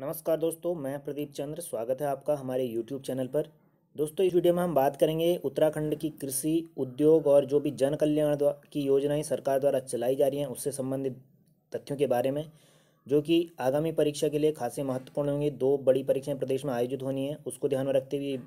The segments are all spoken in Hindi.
नमस्कार दोस्तों मैं प्रदीप चंद्र स्वागत है आपका हमारे यूट्यूब चैनल पर दोस्तों इस वीडियो में हम बात करेंगे उत्तराखंड की कृषि उद्योग और जो भी जन कल्याण की योजनाएं सरकार द्वारा चलाई जा रही हैं उससे संबंधित तथ्यों के बारे में जो कि आगामी परीक्षा के लिए खासे महत्वपूर्ण होंगे दो बड़ी परीक्षाएँ प्रदेश में आयोजित होनी है उसको ध्यान में रखते हुए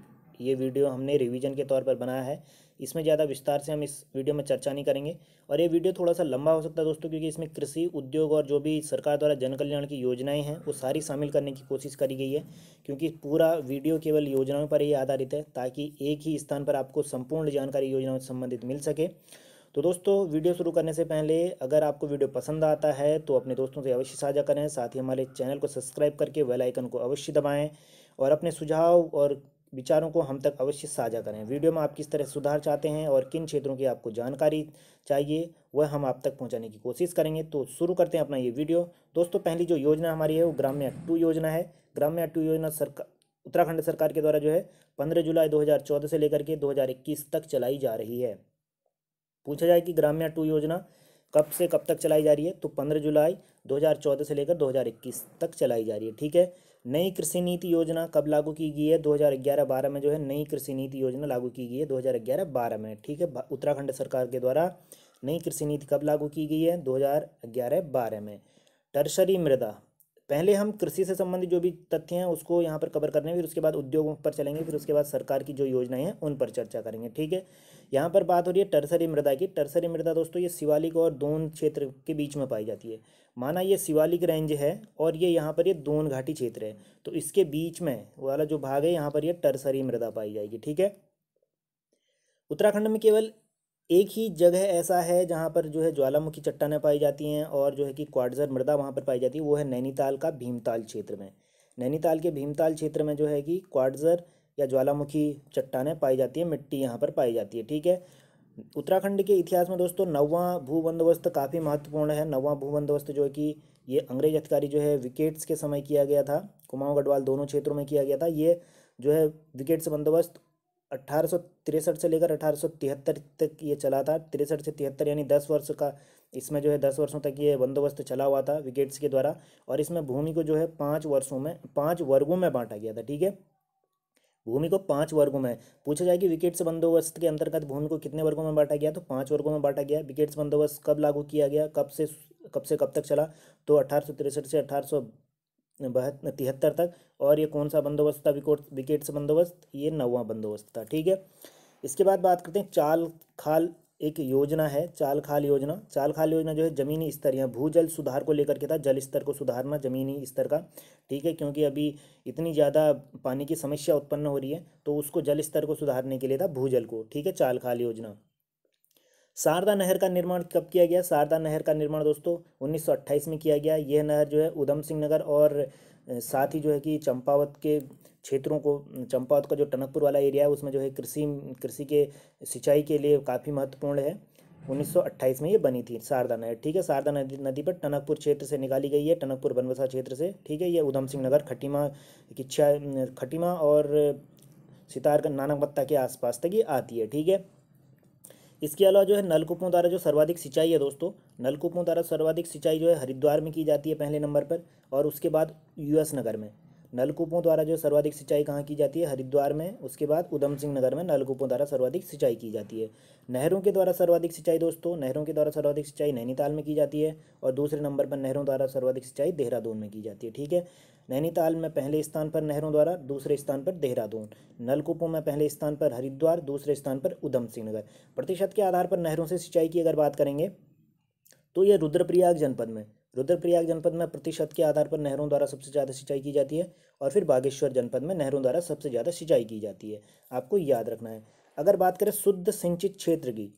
ये वीडियो हमने रिविज़न के तौर पर बनाया है इसमें ज़्यादा विस्तार से हम इस वीडियो में चर्चा नहीं करेंगे और ये वीडियो थोड़ा सा लंबा हो सकता है दोस्तों क्योंकि इसमें कृषि उद्योग और जो भी सरकार द्वारा जनकल्याण की योजनाएँ हैं वो सारी शामिल करने की कोशिश करी गई है क्योंकि पूरा वीडियो केवल योजनाओं पर ही आधारित है ताकि एक ही स्थान पर आपको संपूर्ण जानकारी योजनाओं से संबंधित मिल सके तो दोस्तों वीडियो शुरू करने से पहले अगर आपको वीडियो पसंद आता है तो अपने दोस्तों से अवश्य साझा करें साथ ही हमारे चैनल को सब्सक्राइब करके वेल आइकन को अवश्य दबाएं और अपने सुझाव और विचारों को हम तक अवश्य साझा करें वीडियो में आप किस तरह सुधार चाहते हैं और किन क्षेत्रों की आपको जानकारी चाहिए वह हम आप तक पहुंचाने की कोशिश करेंगे तो शुरू करते हैं अपना ये वीडियो दोस्तों पहली जो योजना हमारी है वो ग्राम्य टू योजना है ग्राम्य टू योजना सरकार उत्तराखंड सरकार के द्वारा जो है पंद्रह जुलाई दो से लेकर के दो तक चलाई जा रही है पूछा जाए कि ग्राम्य टू योजना कब से कब तक चलाई जा रही है तो पंद्रह जुलाई 2014 से लेकर 2021 तक चलाई जा रही है ठीक है नई कृषि नीति योजना कब लागू की गई है 2011-12 में जो है नई कृषि नीति योजना लागू की गई है 2011-12 में ठीक है उत्तराखंड सरकार के द्वारा नई कृषि नीति कब लागू की गई है 2011-12 में टर्शरी मृदा पहले हम कृषि से संबंधित जो भी तथ्य हैं उसको यहाँ पर कवर करने फिर उसके बाद उद्योगों पर चलेंगे फिर उसके बाद सरकार की जो योजनाएं हैं उन पर चर्चा करेंगे ठीक है यहाँ पर बात हो रही है टर्सरी मृदा की टर्सरी मृदा दोस्तों ये शिवालिक और दोन क्षेत्र के बीच में पाई जाती है माना ये शिवालिक रेंज है और ये यहाँ पर ये दोन घाटी क्षेत्र है तो इसके बीच में वाला जो भाग है यहाँ पर यह टर्सरी मृदा पाई जाएगी ठीक है उत्तराखंड में केवल एक ही जगह ऐसा है जहाँ पर जो है ज्वालामुखी चट्टानें पाई जाती हैं और जो है कि क्वाडजर मृदा वहाँ पर पाई जाती है वो है नैनीताल का भीमताल क्षेत्र में नैनीताल के भीमताल क्षेत्र में जो है कि क्वाडजर या ज्वालामुखी चट्टानें पाई जाती हैं मिट्टी यहाँ पर पाई जाती है ठीक है उत्तराखंड के इतिहास में दोस्तों नवा भू बंदोबस्त काफ़ी महत्वपूर्ण है नवा भू बंदोबस्त जो है कि ये अंग्रेज अधिकारी जो है विकेट्स के समय किया गया था कुमाऊँ गढ़वाल दोनों क्षेत्रों में किया गया था ये जो है विकेट्स बंदोबस्त अट्ठारह से लेकर अठारह तक ये चला था तिरसठ से तिहत्तर यानी दस वर्ष का इसमें जो है दस वर्षों तक ये बंदोबस्त चला हुआ था विकेट्स के द्वारा और इसमें भूमि को जो है पाँच वर्षों में पाँच वर्गों में बांटा गया था ठीक है भूमि को पाँच वर्गों में पूछा जाए कि विकेट्स बंदोबस्त के अंतर्गत भूमि को कितने वर्गों में बांटा गया तो पाँच वर्गों में बांटा गया विकेट्स बंदोबस्त कब लागू किया गया कब से कब से कब तक चला तो अठारह से अठारह बहत्तर तिहत्तर तक और ये कौन सा बंदोबस्त था विकोट विकेट से बंदोबस्त ये नौवा बंदोबस्त था ठीक है इसके बाद बात करते हैं चाल खाल एक योजना है चाल खाल योजना चाल खाल योजना जो है ज़मीनी स्तर या भूजल सुधार को लेकर के था जल स्तर को सुधारना ज़मीनी स्तर का ठीक है क्योंकि अभी इतनी ज़्यादा पानी की समस्या उत्पन्न हो रही है तो उसको जल स्तर को सुधारने के लिए था भूजल को ठीक है चाल खाल योजना शारदा नहर का निर्माण कब किया गया शारदा नहर का निर्माण दोस्तों उन्नीस में किया गया यह नहर जो है उधम सिंह नगर और साथ ही जो है कि चंपावत के क्षेत्रों को चंपावत का जो टनकपुर वाला एरिया है उसमें जो है कृषि कृषि के सिंचाई के लिए काफ़ी महत्वपूर्ण है 1928 में ये बनी थी शारदा नहर ठीक है शारदा नदी नदी पर टनकपुर क्षेत्र से निकाली गई है टनकपुर बनबसा क्षेत्र से ठीक है ये उधम सिंह नगर खटीमा किच्छा खटीमा और सितार नानक बत्ता के आसपास तक ये आती है ठीक है इसके अलावा जो है नलकूपों द्वारा जो सर्वाधिक सिंचाई है दोस्तों नलकूपों द्वारा सर्वाधिक सिंचाई जो है हरिद्वार में की जाती है पहले नंबर पर और उसके बाद यूएस नगर में नलकूपों द्वारा जो सर्वाधिक सिंचाई कहाँ की जाती है हरिद्वार में उसके बाद उधम सिंह नगर में नलकूपों द्वारा सर्वाधिक सिंचाई की जाती है नहरों के द्वारा सर्वाधिक सिंचाई दोस्तों नहरों के द्वारा सर्वाधिक सिंचाई नैनीताल में की जाती है और दूसरे नंबर पर नहरों द्वारा सर्वाधिक सिंचाई देहरादून में की जाती है ठीक है नैनीताल में पहले स्थान पर नहरों द्वारा दूसरे स्थान पर देहरादून नलकूपों में पहले स्थान पर हरिद्वार दूसरे स्थान पर उधम सिंह नगर प्रतिशत के आधार पर नहरों से सिंचाई की अगर बात करेंगे तो यह रुद्रप्रयाग जनपद में रुद्रप्रयाग जनपद में प्रतिशत के आधार पर नहरों द्वारा सबसे ज़्यादा सिंचाई की जाती है और फिर बागेश्वर जनपद में नहरों द्वारा सबसे ज़्यादा सिंचाई की जाती है आपको याद रखना है अगर बात करें शुद्ध सिंचित क्षेत्र की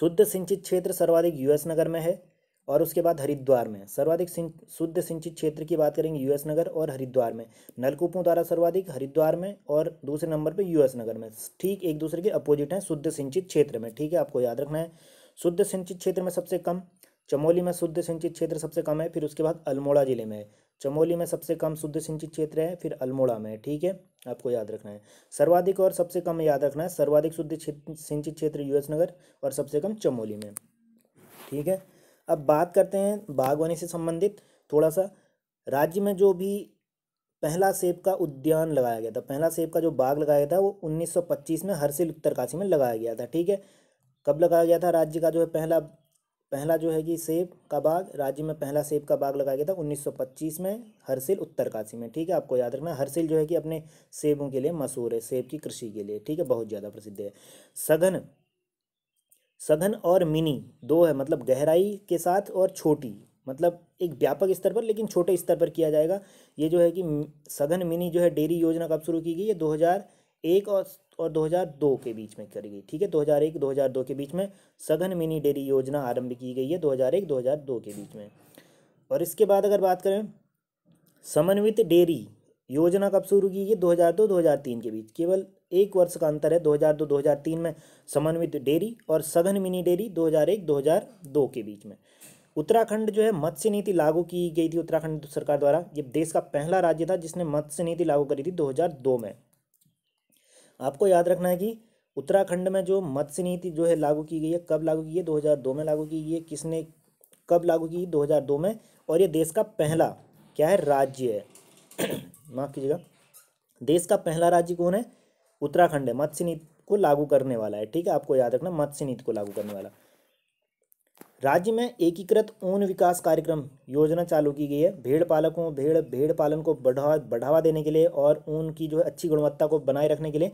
शुद्ध सिंचित क्षेत्र सर्वाधिक यूएस नगर में है और उसके बाद हरिद्वार में सर्वाधिक सिंच शुद्ध सिंचित क्षेत्र की बात करेंगे यूएस नगर और हरिद्वार में नलकूपों द्वारा सर्वाधिक हरिद्वार में और दूसरे नंबर पर यूएस नगर में ठीक एक दूसरे के अपोजिट हैं शुद्ध सिंचित क्षेत्र में ठीक है आपको याद रखना है शुद्ध सिंचित क्षेत्र में सबसे कम चमोली में शुद्ध सिंचित क्षेत्र सबसे कम है फिर उसके बाद अल्मोड़ा जिले में चमोली में सबसे कम शुद्ध सिंचित क्षेत्र है फिर अल्मोड़ा में है ठीक है आपको याद रखना है सर्वाधिक और सबसे कम याद रखना है सर्वाधिक शुद्ध सिंचित क्षेत्र यूएस नगर और सबसे कम चमोली में ठीक है अब बात करते हैं बागवानी से संबंधित थोड़ा सा राज्य में जो भी पहला सेब का उद्यान लगाया गया था पहला सेब का जो बाग लगाया गया था वो 1925 में हरसिल उत्तरकाशी में लगाया गया था ठीक है कब लगाया गया था राज्य का जो है पहला पहला जो है कि सेब का बाग राज्य में पहला सेब का बाग लगाया गया था 1925 में हरसिल उत्तरकाशी में ठीक है आपको याद रखना हरसिल जो है कि अपने सेबों के लिए मशहूर है सेब की कृषि के लिए ठीक है बहुत ज़्यादा प्रसिद्ध है सघन सघन और मिनी दो है मतलब गहराई के साथ और छोटी मतलब एक व्यापक स्तर पर लेकिन छोटे स्तर पर किया जाएगा ये जो है कि सघन मिनी जो है डेयरी योजना कब शुरू की गई है 2001 और और 2002 के बीच में करी गई ठीक है 2001 2002 के बीच में सघन मिनी डेयरी योजना आरंभ की गई है 2001 2002 के बीच में और इसके बाद अगर बात करें समन्वित डेयरी योजना कब शुरू की गई 2002 2003 के बीच केवल एक वर्ष का अंतर है 2002-2003 में समन्वित डेयरी और सघन मिनी डेयरी 2001-2002 के बीच में उत्तराखंड जो है मत्स्य नीति लागू की गई थी उत्तराखंड सरकार द्वारा ये देश का पहला राज्य था जिसने मत्स्य नीति लागू करी थी 2002 में आपको याद रखना है कि उत्तराखंड में जो मत्स्य नीति जो है लागू की गई है कब लागू की है दो में लागू की गई है किसने कब लागू की दो में और ये देश का पहला क्या है राज्य है माफ़ कीजिएगा देश का पहला राज्य कौन है उत्तराखंड है मत्स्य नीति को लागू करने वाला है ठीक है आपको याद रखना मत्स्य नीति को लागू करने वाला राज्य में एकीकृत ऊन विकास कार्यक्रम योजना चालू की गई है भेड़ पालकों भेड़ भेड़ पालन को बढ़ावा बढ़ावा देने के लिए और ऊन की जो है अच्छी गुणवत्ता को बनाए रखने के लिए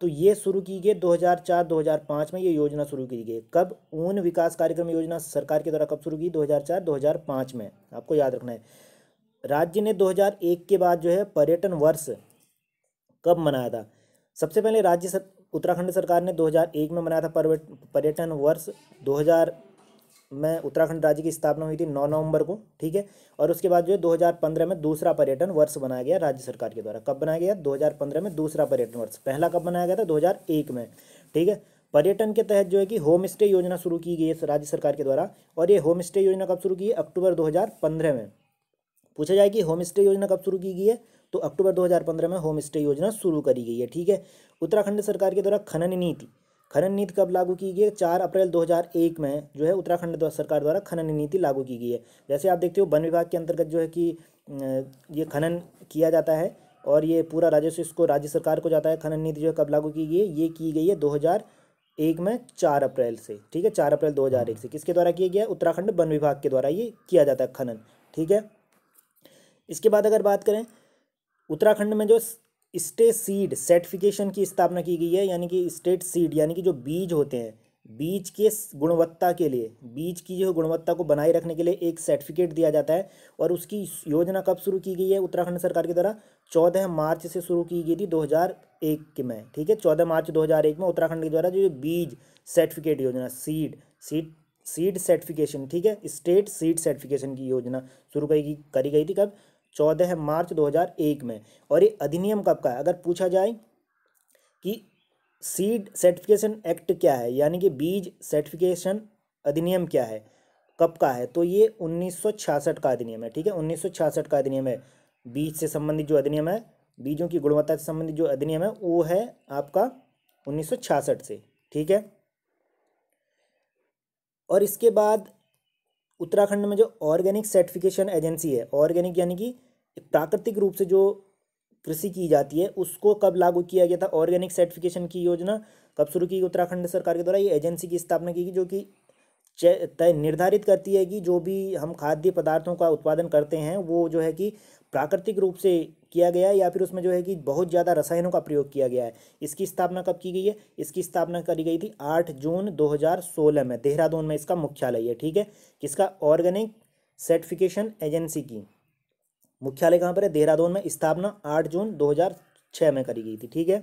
तो ये शुरू की गई 2004-2005 में ये योजना शुरू की गई कब ऊन विकास कार्यक्रम योजना सरकार के द्वारा कब शुरू की 2004-2005 में आपको याद रखना है राज्य ने 2001 के बाद जो है पर्यटन वर्ष कब मनाया था सबसे पहले राज्य सर, उत्तराखंड सरकार ने 2001 में मनाया था पर्यटन वर्ष 2000 में उत्तराखंड राज्य की स्थापना हुई थी 9 नवंबर को ठीक है और उसके बाद जो है 2015 में दूसरा पर्यटन वर्ष बनाया गया राज्य सरकार के द्वारा कब बनाया गया 2015 में दूसरा पर्यटन वर्ष पहला कब बनाया गया था दो में ठीक है पर्यटन के तहत जो है कि होम स्टे योजना शुरू की गई है राज्य सरकार के द्वारा और ये होम स्टे योजना कब शुरू की है अक्टूबर दो में पूछा जाए कि होम स्टे योजना कब शुरू की गई है तो अक्टूबर 2015 में होम स्टे योजना शुरू करी गई है ठीक है उत्तराखंड सरकार के द्वारा खनन नीति खनन नीति कब लागू की गई है चार अप्रैल 2001 में जो है उत्तराखंड सरकार द्वारा खनन नीति लागू की गई है जैसे आप देखते हो वन विभाग के अंतर्गत जो है कि ये खनन किया जाता है और ये पूरा राजस्व इसको राज्य सरकार को जाता है खनन नीति जो है कब लागू की गई है ये की गई है दो एक में चार अप्रैल से ठीक है चार अप्रैल दो हज़ार एक से किसके द्वारा किया गया उत्तराखंड वन विभाग के द्वारा ये किया जाता है खनन ठीक है इसके बाद अगर बात करें उत्तराखंड में जो स्टेट सीड सर्टिफिकेशन की स्थापना की गई है यानी कि स्टेट सीड यानी कि जो बीज होते हैं बीज के गुणवत्ता के लिए बीज की जो गुणवत्ता को बनाए रखने के लिए एक सर्टिफिकेट दिया जाता है और उसकी योजना कब शुरू की गई है उत्तराखंड सरकार के द्वारा चौदह मार्च से शुरू की गई थी 2001 के में ठीक है चौदह मार्च एक में उत्तराखंड के द्वारा जो बीज सर्टिफिकेट योजना सीड सीड सीड सर्टिफिकेशन ठीक है स्टेट सीड सर्टिफिकेशन की योजना शुरू करी गई थी कब चौदह मार्च 2001 में और ये अधिनियम कब का है अगर पूछा जाए कि सीड सर्टिफिकेशन एक्ट क्या है यानी कि बीज सर्टिफिकेशन अधिनियम क्या है कब का है तो ये 1966 का अधिनियम है ठीक है 1966 का अधिनियम है बीज से संबंधित जो अधिनियम है बीजों की गुणवत्ता से संबंधित जो अधिनियम है वो है आपका छियासठ से ठीक है और इसके बाद उत्तराखंड में जो ऑर्गेनिक सर्टिफिकेशन एजेंसी है ऑर्गेनिक यानी कि प्राकृतिक रूप से जो कृषि की जाती है उसको कब लागू किया गया था ऑर्गेनिक सर्टिफिकेशन की योजना कब शुरू की उत्तराखंड सरकार के द्वारा ये एजेंसी की स्थापना की गई जो कि तय निर्धारित करती है कि जो भी हम खाद्य पदार्थों का उत्पादन करते हैं वो जो है कि प्राकृतिक रूप से किया गया है या फिर उसमें जो है कि बहुत ज़्यादा रसायनों का प्रयोग किया गया है इसकी स्थापना कब की गई है इसकी स्थापना करी गई थी आठ जून दो में देहरादून में इसका मुख्यालय है ठीक है किसका ऑर्गेनिक सर्टिफिकेशन एजेंसी की मुख्यालय कहाँ पर है देहरादून में स्थापना आठ जून दो में करी गई थी ठीक है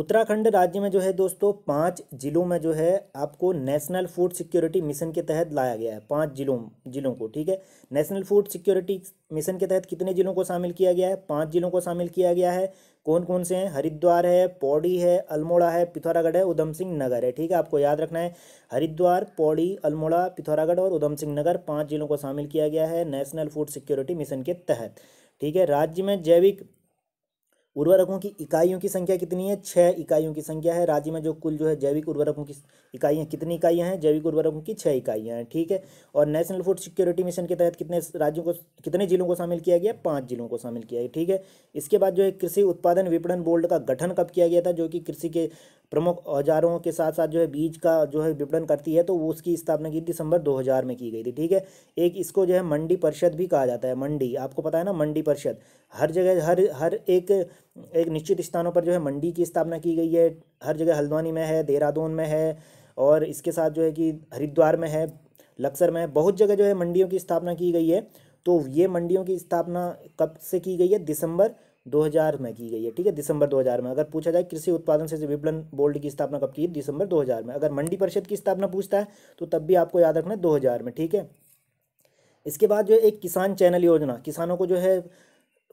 उत्तराखंड राज्य में जो है दोस्तों पाँच जिलों में जो है आपको नेशनल फूड सिक्योरिटी मिशन के तहत लाया गया है पाँच जिलों जिलों को ठीक है नेशनल फूड सिक्योरिटी मिशन के तहत कितने जिलों को शामिल किया गया है पाँच जिलों को शामिल किया गया है कौन कौन से हैं हरिद्वार है पौड़ी है अल्मोड़ा है पिथौरागढ़ है उधम सिंह नगर है ठीक है आपको याद रखना है हरिद्वार पौड़ी अल्मोड़ा पिथौरागढ़ और उधम सिंह नगर पाँच जिलों को शामिल किया गया है नेशनल फूड सिक्योरिटी मिशन के तहत ठीक है राज्य में जैविक उर्वरकों की इकाइयों की संख्या कितनी है छः इकाइयों की संख्या है राज्य में जो कुल जो है जैविक उर्वरकों की इकाइयाँ कितनी इकाइयाँ हैं जैविक उर्वरकों की छः इकाइयाँ हैं ठीक है और नेशनल फूड सिक्योरिटी मिशन के तहत कितने राज्यों को कितने जिलों को शामिल किया गया पाँच जिलों को शामिल किया गया ठीक है इसके बाद जो है कृषि उत्पादन विपणन बोर्ड का गठन कब किया गया था जो कि कृषि के प्रमुख औजारों के साथ साथ जो है बीज का जो है विपणन करती है तो वो उसकी स्थापना की दिसंबर 2000 में की गई थी ठीक है एक इसको जो है मंडी परिषद भी कहा जाता है मंडी आपको पता है ना मंडी परिषद हर जगह हर हर एक एक निश्चित स्थानों पर जो है मंडी की स्थापना की गई है हर जगह हल्द्वानी में है देहरादून में है और इसके साथ जो है कि हरिद्वार में है लक्सर में बहुत जगह जो है मंडियों की स्थापना की गई है तो ये मंडियों की स्थापना कब से की गई है दिसंबर 2000 में की गई है ठीक है दिसंबर 2000 में अगर पूछा जाए कृषि उत्पादन से विपणन बोर्ड की स्थापना कब की दिसंबर 2000 में अगर मंडी परिषद की स्थापना पूछता है तो तब भी आपको याद रखना है 2000 में ठीक है इसके बाद जो है एक किसान चैनल योजना किसानों को जो है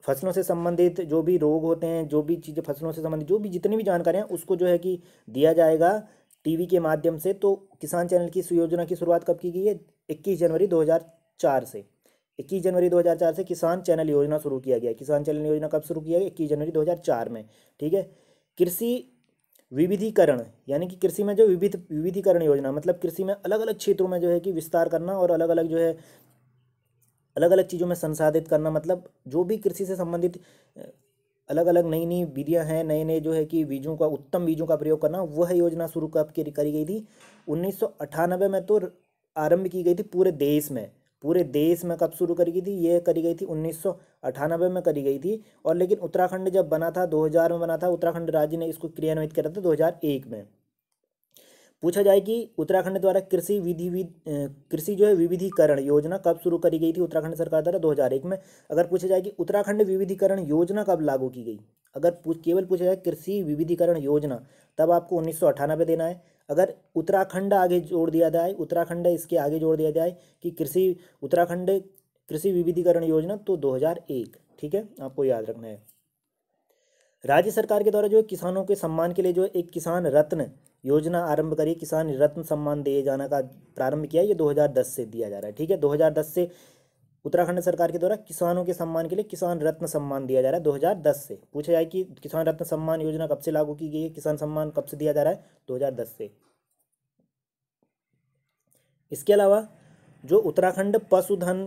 फसलों से संबंधित जो भी रोग होते हैं जो भी चीज़ें फसलों से संबंधित जो भी जितनी भी जानकारियाँ उसको जो है कि दिया जाएगा टी के माध्यम से तो किसान चैनल की योजना की शुरुआत कब की गई है इक्कीस जनवरी दो से इक्कीस जनवरी 2004 से किसान चैनल योजना शुरू किया गया किसान चैनल योजना कब शुरू किया गया इक्कीस जनवरी 2004 में ठीक है कृषि विविधीकरण यानी कि कृषि में जो विविध विविधीकरण योजना मतलब कृषि में अलग अलग क्षेत्रों में जो है कि विस्तार करना और अलग अलग जो है अलग अलग चीज़ों में संसाधित करना मतलब जो भी कृषि से संबंधित अलग अलग नई नई विधियाँ हैं नए नए जो है कि बीजों का उत्तम बीजों का प्रयोग करना वह योजना शुरू कब करी गई थी उन्नीस में तो आरंभ की गई थी पूरे देश में पूरे देश में कब शुरू करी गई थी ये करी गई थी उन्नीस में करी गई थी और लेकिन उत्तराखंड जब बना था 2000 में बना था उत्तराखंड राज्य ने इसको क्रियान्वित करा था 2001 तो में पूछा जाए कि उत्तराखंड द्वारा कृषि विधि कृषि जो है विविधीकरण योजना कब शुरू करी गई थी उत्तराखंड सरकार द्वारा 2001 में अगर पूछा जाए कि उत्तराखंड विविधीकरण योजना कब लागू की गई अगर केवल पूछा जाए कृषि विविधीकरण योजना तब आपको उन्नीस देना है अगर उत्तराखंड आगे जोड़ दिया जाए उत्तराखंड इसके आगे जोड़ दिया जाए कि कृषि उत्तराखंड कृषि विविधीकरण योजना तो 2001 ठीक है आपको याद रखना है राज्य सरकार के द्वारा जो किसानों के सम्मान के लिए जो एक किसान रत्न योजना आरंभ करी किसान रत्न सम्मान दिए जाना का प्रारंभ किया ये 2010 से दिया जा रहा है ठीक है 2010 से उत्तराखंड सरकार के द्वारा किसानों के सम्मान के लिए किसान रत्न सम्मान दिया जा रहा है 2010 से पूछा जाए कि किसान रत्न सम्मान योजना कब से लागू की गई है किसान सम्मान कब से दिया जा रहा है 2010 से इसके अलावा जो उत्तराखंड पशुधन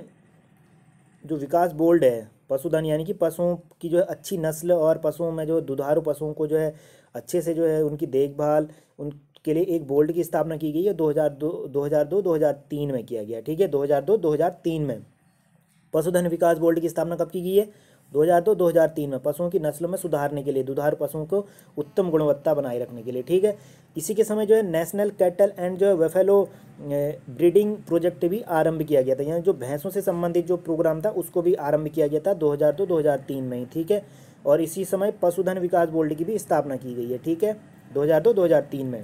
जो विकास बोर्ड है पशुधन यानी कि पशुओं की जो है अच्छी नस्ल और पशुओं में जो दुधारू पशुओं को जो है अच्छे से जो है उनकी देखभाल उनके लिए एक बोर्ड की स्थापना की गई है दो हज़ार दो दो हज़ार दो दो हज़ार तीन में किया गया ठीक है दो हज़ार दो दो हज़ार तीन में पशुधन विकास बोर्ड की स्थापना कब की गई है 2002 2003 में पशुओं की नस्लों में सुधारने के लिए दुधार पशुओं को उत्तम गुणवत्ता बनाए रखने के लिए ठीक है इसी के समय जो है नेशनल कैटल एंड जो है वेफेलो ब्रीडिंग प्रोजेक्ट भी आरंभ किया गया था यानी जो भैंसों से संबंधित जो प्रोग्राम था उसको भी आरंभ किया गया था 2002 2003 में ही ठीक है और इसी समय पशुधन विकास बोर्ड की भी स्थापना की गई है ठीक है हजार 2003 में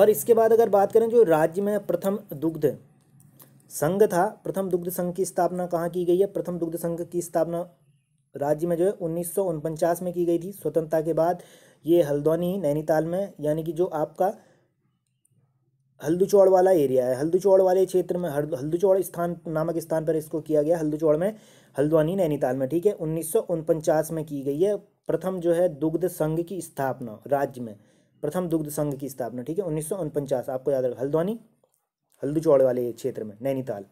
और इसके बाद अगर बात करें जो राज्य में प्रथम दुग्ध संघ था प्रथम दुग्ध संघ की स्थापना कहाँ की गई है प्रथम दुग्ध संघ की स्थापना राज्य में जो है उन्नीस में की गई थी स्वतंत्रता के बाद ये हल्द्वानी नैनीताल में यानी कि जो आपका हल्दूचौड़ वाला एरिया है हल्दूचौड़ वाले क्षेत्र में हल्दूचौड़ स्थान नामक स्थान पर इसको किया गया हल्दूचौड़ में हल्द्वानी नैनीताल में ठीक है उन्नीस में की गई है प्रथम जो है दुग्ध संघ की स्थापना राज्य में प्रथम दुग्ध संघ की स्थापना ठीक है उन्नीस आपको याद रखा हल्द्वानी हल्दू चौड़ वाले क्षेत्र में नैनीताल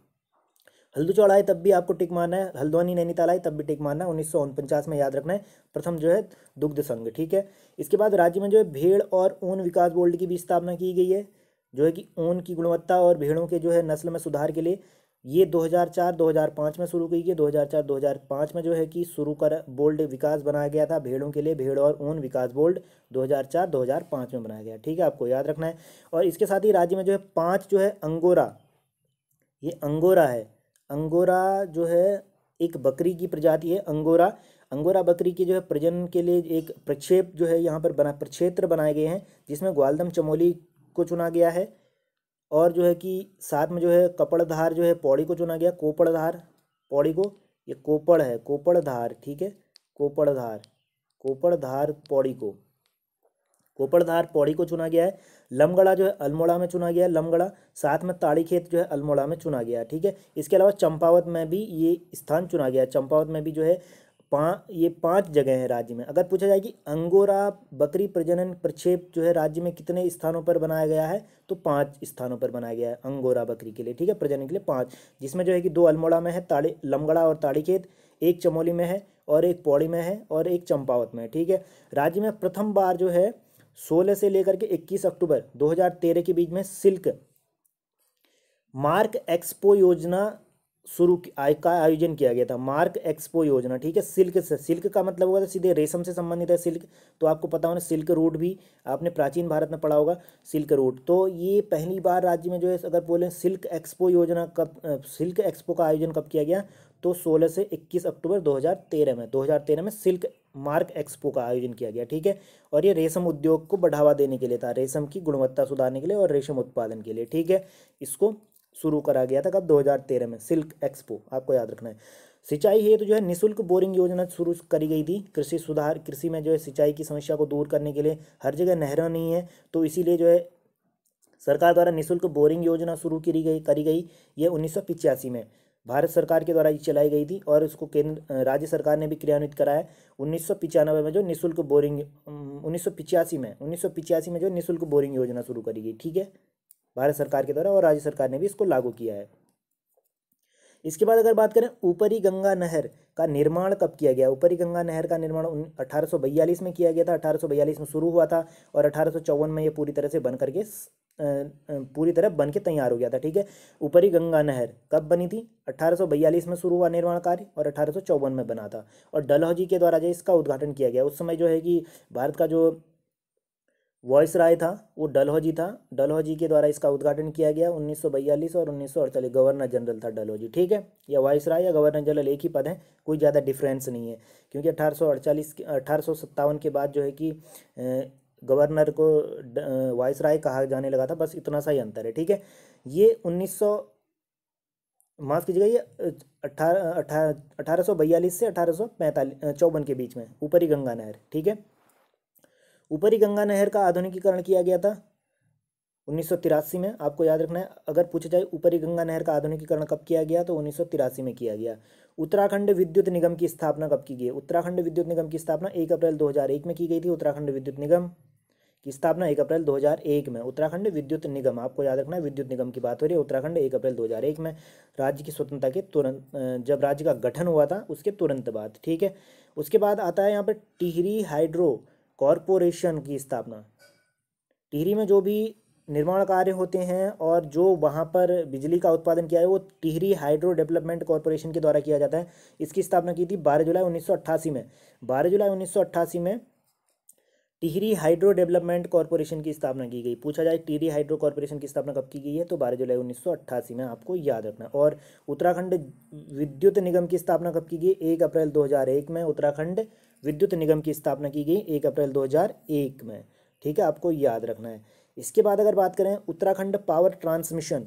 हल्दू चौड़ आए तब भी आपको टिक मारना है हल्द्वानी नैनीताल आए तब भी टिक मारना है उन्नीस में याद रखना है प्रथम जो है दुग्ध संघ ठीक है इसके बाद राज्य में जो है भेड़ और ऊन विकास बोर्ड की भी स्थापना की गई है जो है कि ऊन की गुणवत्ता और भेड़ों के जो है नस्ल में सुधार के लिए ये 2004-2005 में शुरू की गई 2004-2005 में जो है कि शुरू कर बोल्ड विकास बनाया गया था भेड़ों के लिए भेड़ और ऊन विकास बोल्ड 2004-2005 में बनाया गया ठीक है आपको याद रखना है और इसके साथ ही राज्य में जो है पाँच जो है अंगोरा ये अंगोरा है अंगोरा जो है एक बकरी की प्रजाति है अंगोरा अंगोरा बकरी की जो है प्रजनन के लिए एक प्रक्षेप जो है यहाँ पर बना प्रक्षेत्र बनाए गए हैं जिसमें ग्वालदम चमोली को चुना गया है और जो है कि साथ में जो है कपड़धार जो है पौड़ी को चुना गया कोपड़धार पौड़ी को ये कोपड़ है कोपड़धार ठीक है कोपड़धार कोपड़धार पौड़ी को कोपड़धार पौड़ी को चुना गया है लमगड़ा जो है अल्मोड़ा में चुना गया है लमगड़ा साथ में ताड़ी खेत जो है अल्मोड़ा में चुना गया ठीक है इसके अलावा चंपावत में भी ये स्थान चुना गया है चंपावत में भी जो है पाँच ये पांच जगह हैं राज्य में अगर पूछा जाए कि अंगोरा बकरी प्रजनन प्रक्षेप जो है राज्य में कितने स्थानों पर बनाया गया है तो पांच स्थानों पर बनाया गया है अंगोरा बकरी के लिए ठीक है प्रजनन के लिए पांच जिसमें जो है कि दो अल्मोड़ा में है ताड़ी लमगड़ा और ताड़ीखेत एक चमोली में है और एक पौड़ी में है और एक चंपावत में है ठीक है राज्य में प्रथम बार जो है सोलह से लेकर के इक्कीस अक्टूबर दो के बीच में सिल्क मार्क एक्सपो योजना शुरू आय का आयोजन किया गया था मार्क एक्सपो योजना ठीक है सिल्क से सिल्क का मतलब होगा तो सीधे रेशम से संबंधित है सिल्क तो आपको पता होना सिल्क रूट भी आपने प्राचीन भारत में पढ़ा होगा सिल्क रूट तो ये पहली बार राज्य में जो है अगर बोलें सिल्क एक्सपो योजना कब सिल्क एक्सपो का आयोजन कब किया गया तो सोलह से इक्कीस अक्टूबर दो में दो में सिल्क मार्क एक्सपो का आयोजन किया गया ठीक है और ये रेशम उद्योग को बढ़ावा देने के लिए था रेशम की गुणवत्ता सुधारने के लिए और रेशम उत्पादन के लिए ठीक है इसको शुरू करा गया था कब 2013 में सिल्क एक्सपो आपको याद रखना है सिंचाई हेतु तो जो है निशुल्क बोरिंग योजना शुरू करी गई थी कृषि सुधार कृषि में जो है सिंचाई की समस्या को दूर करने के लिए हर जगह नहरों नहीं है तो इसीलिए जो है सरकार द्वारा निशुल्क बोरिंग योजना शुरू की गई करी गई ये उन्नीस में भारत सरकार के द्वारा चलाई गई थी और इसको केंद्र राज्य सरकार ने भी क्रियान्वित करा है उन्नीस में जो निःशुल्क बोरिंग उन्नीस में उन्नीस में जो निःशुल्क बोरिंग योजना शुरू करी गई ठीक है भारत सरकार के द्वारा और राज्य सरकार ने भी इसको लागू किया है इसके बाद अगर बात करें ऊपरी गंगा नहर का निर्माण कब किया गया ऊपरी गंगा नहर का निर्माण अठारह में किया गया था अठारह में शुरू हुआ था और अठारह में ये पूरी तरह से बन करके पूरी तरह बन के तैयार हो गया था ठीक है ऊपरी गंगा नहर कब बनी थी 1842 में शुरू हुआ निर्माण कार्य और अठारह में बना था और डलहौजी के द्वारा जो इसका उद्घाटन किया गया उस समय जो है कि भारत का जो वॉइस राय था वो डलहौजी था डलहौजी के द्वारा इसका उद्घाटन किया गया 1942 और उन्नीस गवर्नर जनरल था डलहौजी ठीक है या वॉइस राय या गवर्नर जनरल एक ही पद है कोई ज़्यादा डिफरेंस नहीं है क्योंकि अठारह के अठारह के बाद जो है कि गवर्नर को वॉइस राय कहा जाने लगा था बस इतना सा ही अंतर है ठीक है ये उन्नीस माफ़ कीजिएगा ये अठारह अठारह से अठारह सौ पैंतालीस चौवन के बीच में ऊपरी गंगा नहर ठीक है ऊपरी गंगा नहर का आधुनिकीकरण किया गया था उन्नीस में आपको याद रखना है अगर पूछा जाए ऊपरी गंगा नहर का आधुनिकीकरण कब किया गया तो उन्नीस में किया गया उत्तराखंड विद्युत निगम की स्थापना कब की गई उत्तराखंड विद्युत निगम की स्थापना एक अप्रैल 2001 में की गई थी उत्तराखंड विद्युत निगम की स्थापना एक अप्रैल 2001 में उत्तराखंड विद्युत निगम आपको याद रखना है विद्युत निगम की बात हो रही है उत्तराखंड एक अप्रैल 2001 में राज्य की स्वतंत्रता के तुरंत जब राज्य का गठन हुआ था उसके तुरंत बाद ठीक है उसके बाद आता है यहाँ पर टिहरी हाइड्रो कॉरपोरेशन की स्थापना टिहरी में जो भी निर्माण कार्य होते हैं और जो वहाँ पर बिजली का उत्पादन किया है वो टिहरी हाइड्रो डेवलपमेंट कॉरपोरेशन के द्वारा किया जाता है इसकी स्थापना की थी बारह जुलाई उन्नीस में बारह जुलाई उन्नीस में टिहरी हाइड्रो डेवलपमेंट कॉरपोरेशन की स्थापना की गई पूछा जाए टिहरी हाइड्रो कॉरपोरेशन की स्थापना कब की गई है तो 12 जुलाई 1988 में आपको याद रखना और उत्तराखंड विद्युत निगम की स्थापना कब की गई एक अप्रैल 2001 में उत्तराखंड विद्युत निगम की स्थापना की गई एक अप्रैल 2001 में ठीक है आपको याद रखना है इसके बाद अगर बात करें Uttarakhand power transmission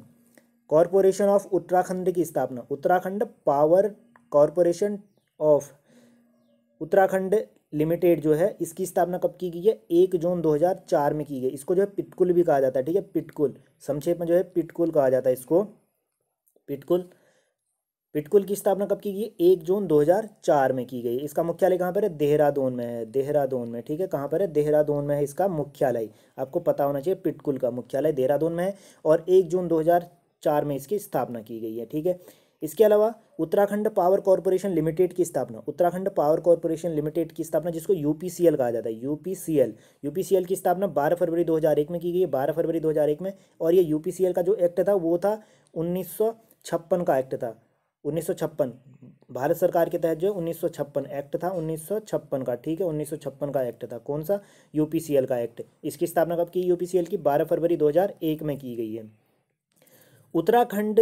corporation of Uttarakhand की स्थापना Uttarakhand power corporation of Uttarakhand limited जो है इसकी स्थापना कब की गई है एक जून 2004 में की गई इसको जो है पिटकुल भी कहा जाता है ठीक है पिटकुल संक्षेप में जो है पिटकुल कहा जाता है इसको पिटकुल पिटकुल की स्थापना कब की गई एक जून 2004 में की गई इसका मुख्यालय कहाँ पर है देहरादून में है देहरादून में ठीक है कहाँ पर है देहरादून में है इसका मुख्यालय आपको पता होना चाहिए पिटकुल का मुख्यालय देहरादून में है और एक जून दो में इसकी स्थापना की गई है ठीक है इसके अलावा उत्तराखंड पावर कॉरपोरेशन लिमिटेड की स्थापना उत्तराखंड पावर कॉरपोरेशन लिमिटेड की स्थापना जिसको यूपीसीएल कहा जाता है यूपीसीएल यूपीसीएल की स्थापना 12 फरवरी 2001 में की गई है 12 फरवरी 2001 में और ये यूपीसीएल का जो एक्ट था वो था उन्नीस का एक्ट था उन्नीस भारत सरकार के तहत जो उन्नीस एक्ट था उन्नीस का ठीक है उन्नीस का एक्ट था कौन सा यू का एक्ट इसकी स्थापना कब की यू की 12 फरवरी 2001 में की गई है Uttarakhand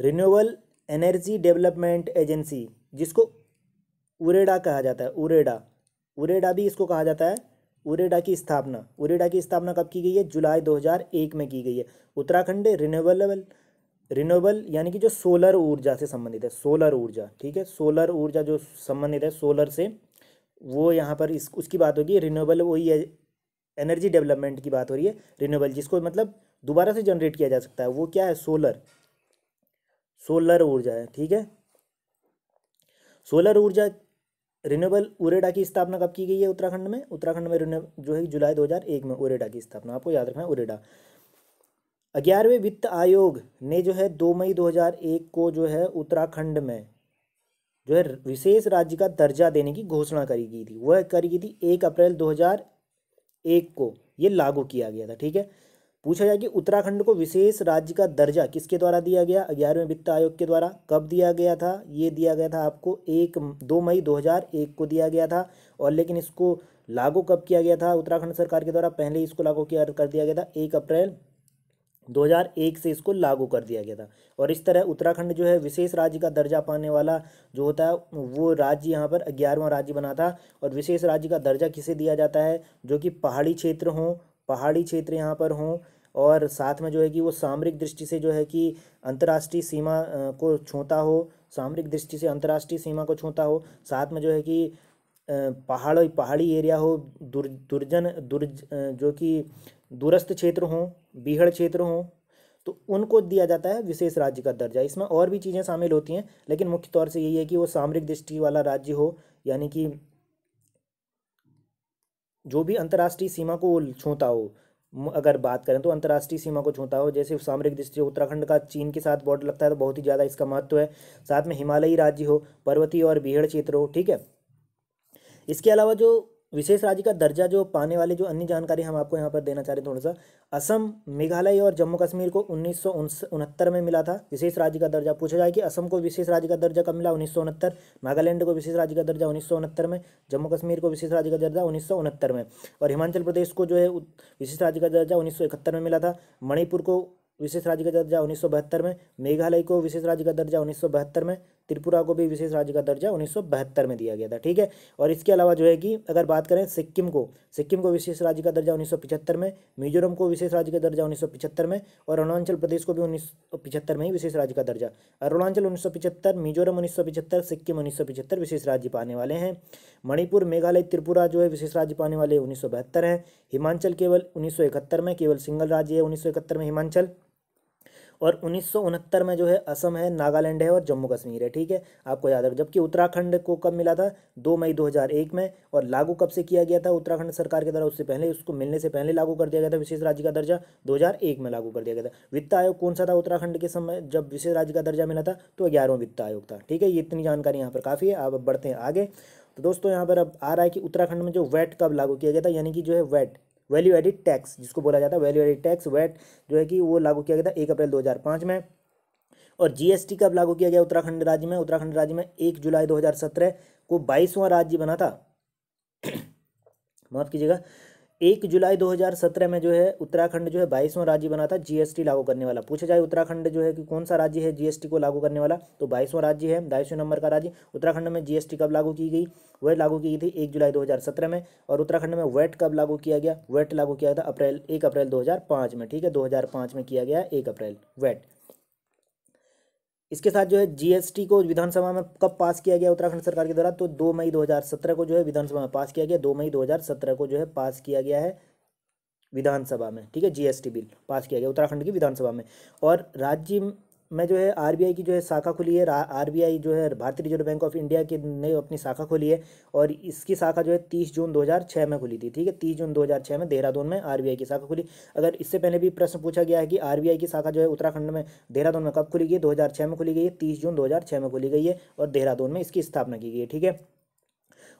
renewable energy development agency जिसको उरेडा कहा जाता है उरेडा उरेडा भी इसको कहा जाता है उरेडा की स्थापना उरेडा की स्थापना कब की गई है जुलाई 2001 में की गई है उत्तराखंड रिन्यूएबल रिन्यूएबल यानी कि जो सोलर ऊर्जा से संबंधित है सोलर ऊर्जा ठीक है सोलर ऊर्जा जो संबंधित है सोलर से वो यहाँ पर इस उसकी बात होगी रिन्यूएबल वही है एनर्जी डेवलपमेंट की बात हो रही है रिन्यूएबल जिसको मतलब दोबारा से जनरेट किया जा सकता है वो क्या है सोलर सोलर ऊर्जा है ठीक है सोलर ऊर्जा रिन्यूएबल उरेडा की स्थापना कब की गई है उत्तराखंड में उत्तराखंड में जो है जुलाई 2001 में उरेडा की स्थापना आपको याद रखना है उरेडा ग्यारहवें वित्त आयोग ने जो है दो मई 2001 को जो है उत्तराखंड में जो है विशेष राज्य का दर्जा देने की घोषणा करी गई थी वह करी गई थी एक अप्रैल दो को ये लागू किया गया था ठीक है पूछा जाए कि उत्तराखंड को विशेष राज्य का दर्जा किसके द्वारा दिया गया ग्यारहवें वित्त आयोग के द्वारा कब दिया गया था ये दिया गया था आपको एक दो मई 2001 को दिया गया था और लेकिन इसको लागू कब किया गया था उत्तराखंड सरकार के द्वारा पहले इसको लागू किया कर दिया गया था एक अप्रैल 2001 से इसको लागू कर दिया गया था और इस तरह उत्तराखंड जो है विशेष राज्य का दर्जा पाने वाला जो होता है वो राज्य यहाँ पर ग्यारहवां राज्य बना था और विशेष राज्य का दर्जा किसे दिया जाता है जो कि पहाड़ी क्षेत्र हों पहाड़ी क्षेत्र यहाँ पर हों और साथ में जो है कि वो सामरिक दृष्टि से जो है कि अंतर्राष्ट्रीय सीमा को छूता हो सामरिक दृष्टि से अंतर्राष्ट्रीय सीमा को छूता हो साथ में जो है कि पहाड़ों पहाड़ी एरिया हो दुर दुर्जन दुर्ज जो कि दूरस्थ क्षेत्र हों बीहड़ क्षेत्र हों तो उनको दिया जाता है विशेष राज्य का दर्जा इसमें और भी चीज़ें शामिल होती हैं लेकिन मुख्य तौर से यही है कि वो सामरिक दृष्टि वाला राज्य हो यानी कि जो भी अंतर्राष्ट्रीय सीमा को छूता हो अगर बात करें तो अंतर्राष्ट्रीय सीमा को छूता हो जैसे सामरिक दृष्टि उत्तराखंड का चीन के साथ बॉर्डर लगता है तो बहुत ही ज़्यादा इसका महत्व है साथ में हिमालयी राज्य हो पर्वतीय और बीहड़ क्षेत्र हो ठीक है इसके अलावा जो विशेष राज्य का दर्जा जो पाने वाले जो अन्य जानकारी हम आपको यहाँ पर देना चाह रहे थे थोड़ा सा असम मेघालय और जम्मू कश्मीर को उन्नीस में मिला था विशेष राज्य का दर्जा पूछा जाए कि असम को विशेष राज्य का दर्जा कब मिला उन्नीस नागालैंड को विशेष राज्य का दर्जा उन्नीस में जम्मू कश्मीर को विशेष राज्य का दर्जा उन्नीस में और हिमाचल प्रदेश को जो है विशेष राज्य का दर्जा उन्नीस में मिला था मणिपुर को विशेष राज्य का दर्जा उन्नीस में मेघालय को विशेष राज्य का दर्जा उन्नीस में त्रिपुरा को भी विशेष राज्य का दर्जा उन्नीस में दिया गया था ठीक है और इसके अलावा जो है कि अगर बात करें सिक्किम को सिक्किम को विशेष राज्य का दर्जा उन्नीस में मिजोरम को विशेष राज्य का दर्जा उन्नीस में और अरुणाचल प्रदेश को भी उन्नीस में ही विशेष राज्य का दर्जा अरुणाचल उन्नीस मिजोरम उन्नीस सिक्किम उन्नीस विशेष राज्य पाने वाले हैं मणिपुर मेघालय त्रिपुरा जो है विशेष राज्य पाने वाले उन्नीस हैं हिमाचल केवल उन्नीस में केवल सिंगल राज्य है उन्नीस में हिमाचल और उन्नीस में जो है असम है नागालैंड है और जम्मू कश्मीर है ठीक है आपको याद रख जबकि उत्तराखंड को कब मिला था दो मई 2001 में और लागू कब से किया गया था उत्तराखंड सरकार के द्वारा उससे पहले उसको मिलने से पहले लागू कर दिया गया था विशेष राज्य का दर्जा 2001 में लागू कर दिया गया था वित्त आयोग कौन सा था उत्तराखंड के समय जब विशेष राज्य का दर्जा मिला था तो ग्यारहवें वित्त आयोग था ठीक है ये इतनी जानकारी यहाँ पर काफ़ी है आप बढ़ते हैं आगे तो दोस्तों यहाँ पर अब आ रहा है कि उत्तराखंड में जो वैट कब लागू किया गया था यानी कि जो है वैट वैल्यू एडिड टैक्स जिसको बोला जाता है वैल्यू एडिड टैक्स वैट जो है कि वो लागू किया गया था एक अप्रैल 2005 में और जीएसटी कब लागू किया गया उत्तराखंड राज्य में उत्तराखंड राज्य में एक जुलाई 2017 को बाईसवां राज्य बना था माफ़ कीजिएगा एक जुलाई 2017 में जो है उत्तराखंड जो है बाईसवां राज्य बना था जीएसटी लागू करने वाला पूछा जाए उत्तराखंड जो है कि कौन सा राज्य है जीएसटी को लागू करने वाला तो बाईसवां राज्य है बाईसवें नंबर का राज्य उत्तराखंड में जीएसटी कब लागू की गई वह लागू की गई थी एक जुलाई 2017 में और उत्तराखंड में वेट कब लागू किया गया वेट लागू किया था अप्रैल एक अप्रैल दो में ठीक है दो में किया गया एक अप्रैल वेट इसके साथ जो है जीएसटी को विधानसभा में कब पास किया गया उत्तराखंड सरकार के द्वारा तो दो मई 2017 को जो है विधानसभा में पास किया गया दो मई 2017 को जो है पास किया गया है विधानसभा में ठीक है जीएसटी बिल पास किया गया उत्तराखंड की विधानसभा में और राज्य में जो है आरबीआई की जो है शाखा खुली है आरबीआई जो है भारतीय रिजर्व बैंक ऑफ इंडिया की ने अपनी शाखा खोली है और इसकी शाखा जो है तीस जून छः में खुली थी ठीक है तीस जून छः में देहरादून में आर की शाखा खुली अगर इससे पहले भी प्रश्न पूछा गया है कि आर की शाखा जो है उत्तराखंड में देहरादून में कब खुली गई दो में खुली गई है तीस जून दो में खुली गई है और देहरादून में इसकी स्थापना की गई है ठीक है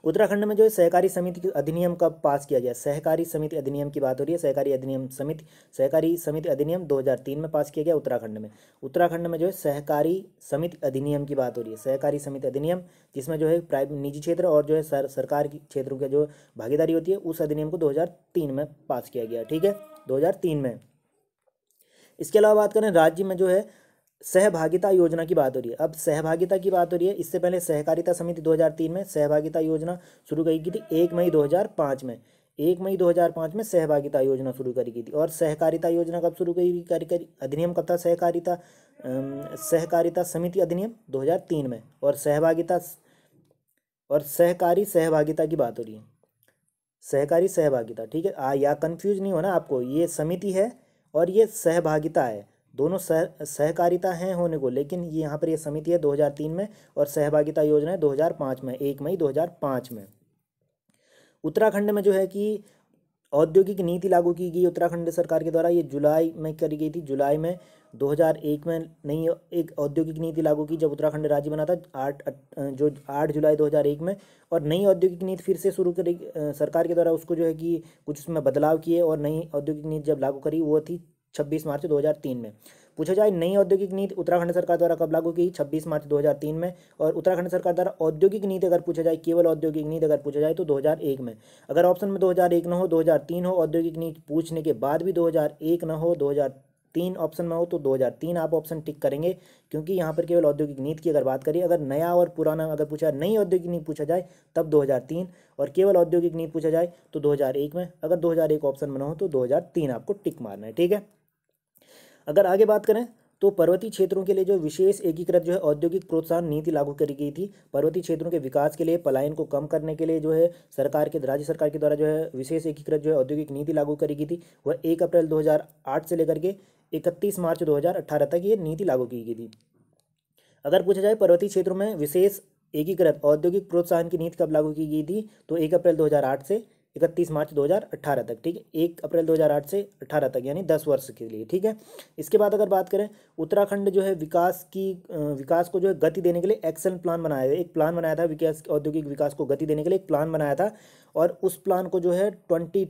उत्तराखंड में जो है सहकारी समिति अधिनियम कब पास किया गया सहकारी समिति अधिनियम की बात हो रही है सहकारी अधिनियम समिति सहकारी समिति अधिनियम 2003 में पास किया गया उत्तराखंड में उत्तराखंड में जो है सहकारी समिति अधिनियम की बात हो रही है सहकारी समिति अधिनियम जिसमें जो है प्राइवेट निजी क्षेत्र और जो है सर, सरकार की क्षेत्रों की जो भागीदारी होती है उस अधिनियम को दो में पास किया गया ठीक है दो में इसके अलावा बात करें राज्य में जो है सहभागिता योजना की बात हो रही है अब सहभागिता की बात हो रही है इससे पहले सहकारिता समिति 2003 में सहभागिता योजना शुरू करी गई थी एक मई 2005 में एक मई 2005 में सहभागिता योजना शुरू करी गई थी और सहकारिता योजना कब शुरू करी करी अधिनियम कब था सहकारिता सहकारिता समिति अधिनियम 2003 में और सहभागिता और सहकारी सहभागिता की बात हो रही है सहकारी सहभागिता ठीक है या कन्फ्यूज नहीं होना आपको ये समिति है और ये सहभागिता है दोनों सह सहकारिता हैं होने को लेकिन ये यहाँ पर ये समिति है 2003 में और सहभागिता योजना है 2005 में एक मई 2005 में उत्तराखंड में जो है कि औद्योगिक नीति लागू की गई उत्तराखंड सरकार के द्वारा ये जुलाई में करी गई थी जुलाई में 2001 में नहीं एक औद्योगिक नीति लागू की जब उत्तराखंड राज्य बना था आठ जो आठ जुलाई 2001 में और नई औद्योगिक नीति फिर से शुरू करी सरकार के द्वारा उसको जो है कि कुछ उसमें बदलाव किए और नई औद्योगिक नीति जब लागू करी वो थी छब्बीस मार्च तीन में पूछा जाए नई औद्योगिक नीति उत्तराखंड सरकार द्वारा कब लागू की छब्बीस मार्च 2003 में और उत्तराखंड सरकार द्वारा औद्योगिक नीति अगर पूछा जाए केवल औद्योगिक नीति अगर पूछा जाए तो 2001 में अगर ऑप्शन में 2001 न हो 2003 हो औद्योगिक नीति पूछने के बाद भी 2001 ना हो हज़ार तीन ऑप्शन में हो तो 2003 आप ऑप्शन टिक करेंगे क्योंकि यहाँ पर केवल औद्योगिक नीति की अगर बात करिए अगर नया और पुराना अगर पूछा नई औद्योगिक नीति पूछा जाए तब तीन और केवल औद्योगिक नीति पूछा जाए तो एक में अगर एक ऑप्शन में न हो तो तीन आपको टिक मारना है ठीक है अगर आगे बात करें तो पर्वतीय क्षेत्रों के लिए जो विशेष एकीकृत जो है औद्योगिक प्रोत्साहन नीति लागू करी गई थी पर्वतीय क्षेत्रों के विकास के लिए पलायन को कम करने के लिए जो है सरकार के राज्य सरकार के द्वारा जो है विशेष एकीकृत जो है औद्योगिक नीति लागू करी गई थी वह एक अप्रैल 2008 से लेकर के 31 मार्च 2018 तक ये नीति लागू की गई थी अगर पूछा जाए पर्वतीय क्षेत्रों में विशेष एकीकृत औद्योगिक प्रोत्साहन की नीति कब लागू की गई थी तो एक अप्रैल 2008 से इकतीस मार्च 2018 तक ठीक है एक अप्रैल 2008 से 18 तक यानी 10 वर्ष के लिए ठीक है इसके बाद अगर बात करें उत्तराखंड जो है विकास की विकास को जो है गति देने के लिए एक्शन प्लान बनाया एक प्लान बनाया था विकास औद्योगिक विकास को गति देने के लिए एक प्लान बनाया था और उस प्लान को जो है ट्वेंटी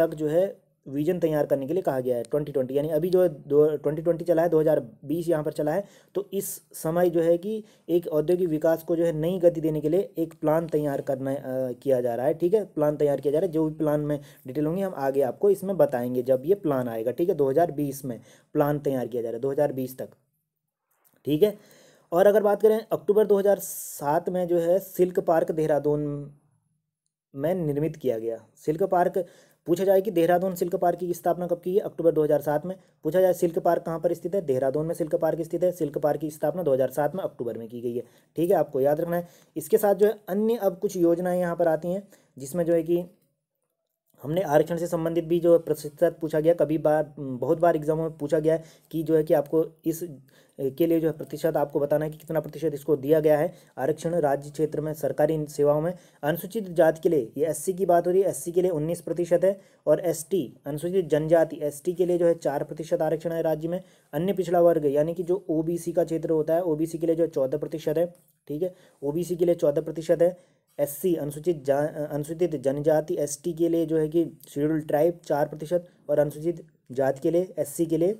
तक जो है विजन तैयार करने के लिए कहा गया है ट्वेंटी ट्वेंटी यानी अभी जो है दो ट्वेंटी ट्वेंटी चला है दो हज़ार बीस यहाँ पर चला है तो इस समय जो है कि एक औद्योगिक विकास को जो है नई गति देने के लिए एक प्लान तैयार करना आ, किया जा रहा है ठीक है प्लान तैयार किया जा रहा है जो भी प्लान में डिटेल होंगी हम आगे आपको इसमें बताएंगे जब ये प्लान आएगा ठीक है दो में प्लान तैयार किया जा रहा है दो तक ठीक है और अगर बात करें अक्टूबर दो में जो है सिल्क पार्क देहरादून में निर्मित किया गया सिल्क पार्क पूछा जाए कि देहरादून सिल्क पार्क की स्थापना कब की है अक्टूबर 2007 में पूछा जाए सिल्क पार्क कहाँ पर स्थित है देहरादून में सिल्क पार्क स्थित है सिल्क पार्क की स्थापना 2007 में अक्टूबर में की गई है ठीक है आपको याद रखना है इसके साथ जो है अन्य अब कुछ योजनाएं यहाँ पर आती हैं जिसमें जो है कि हमने आरक्षण से संबंधित भी जो प्रश्न पूछा गया कभी बार बहुत बार एग्जामों में पूछा गया कि जो है कि आपको इस के लिए जो है प्रतिशत आपको बताना है कि कितना प्रतिशत इसको दिया गया है आरक्षण राज्य क्षेत्र में सरकारी सेवाओं में अनुसूचित जाति के लिए ये एससी की बात हो रही है एससी के लिए उन्नीस प्रतिशत है और एसटी अनुसूचित जनजाति एसटी के लिए जो है चार प्रतिशत आरक्षण है राज्य में अन्य पिछड़ा वर्ग यानी कि जो ओ का क्षेत्र होता है ओ के लिए जो चौदह प्रतिशत है ठीक है ओ के लिए चौदह प्रतिशत है एस अनुसूचित जा अनुसूचित जनजाति एस के लिए जो है कि शेड्यूल ट्राइब चार प्रतिशत और अनुसूचित जाति के लिए एस के लिए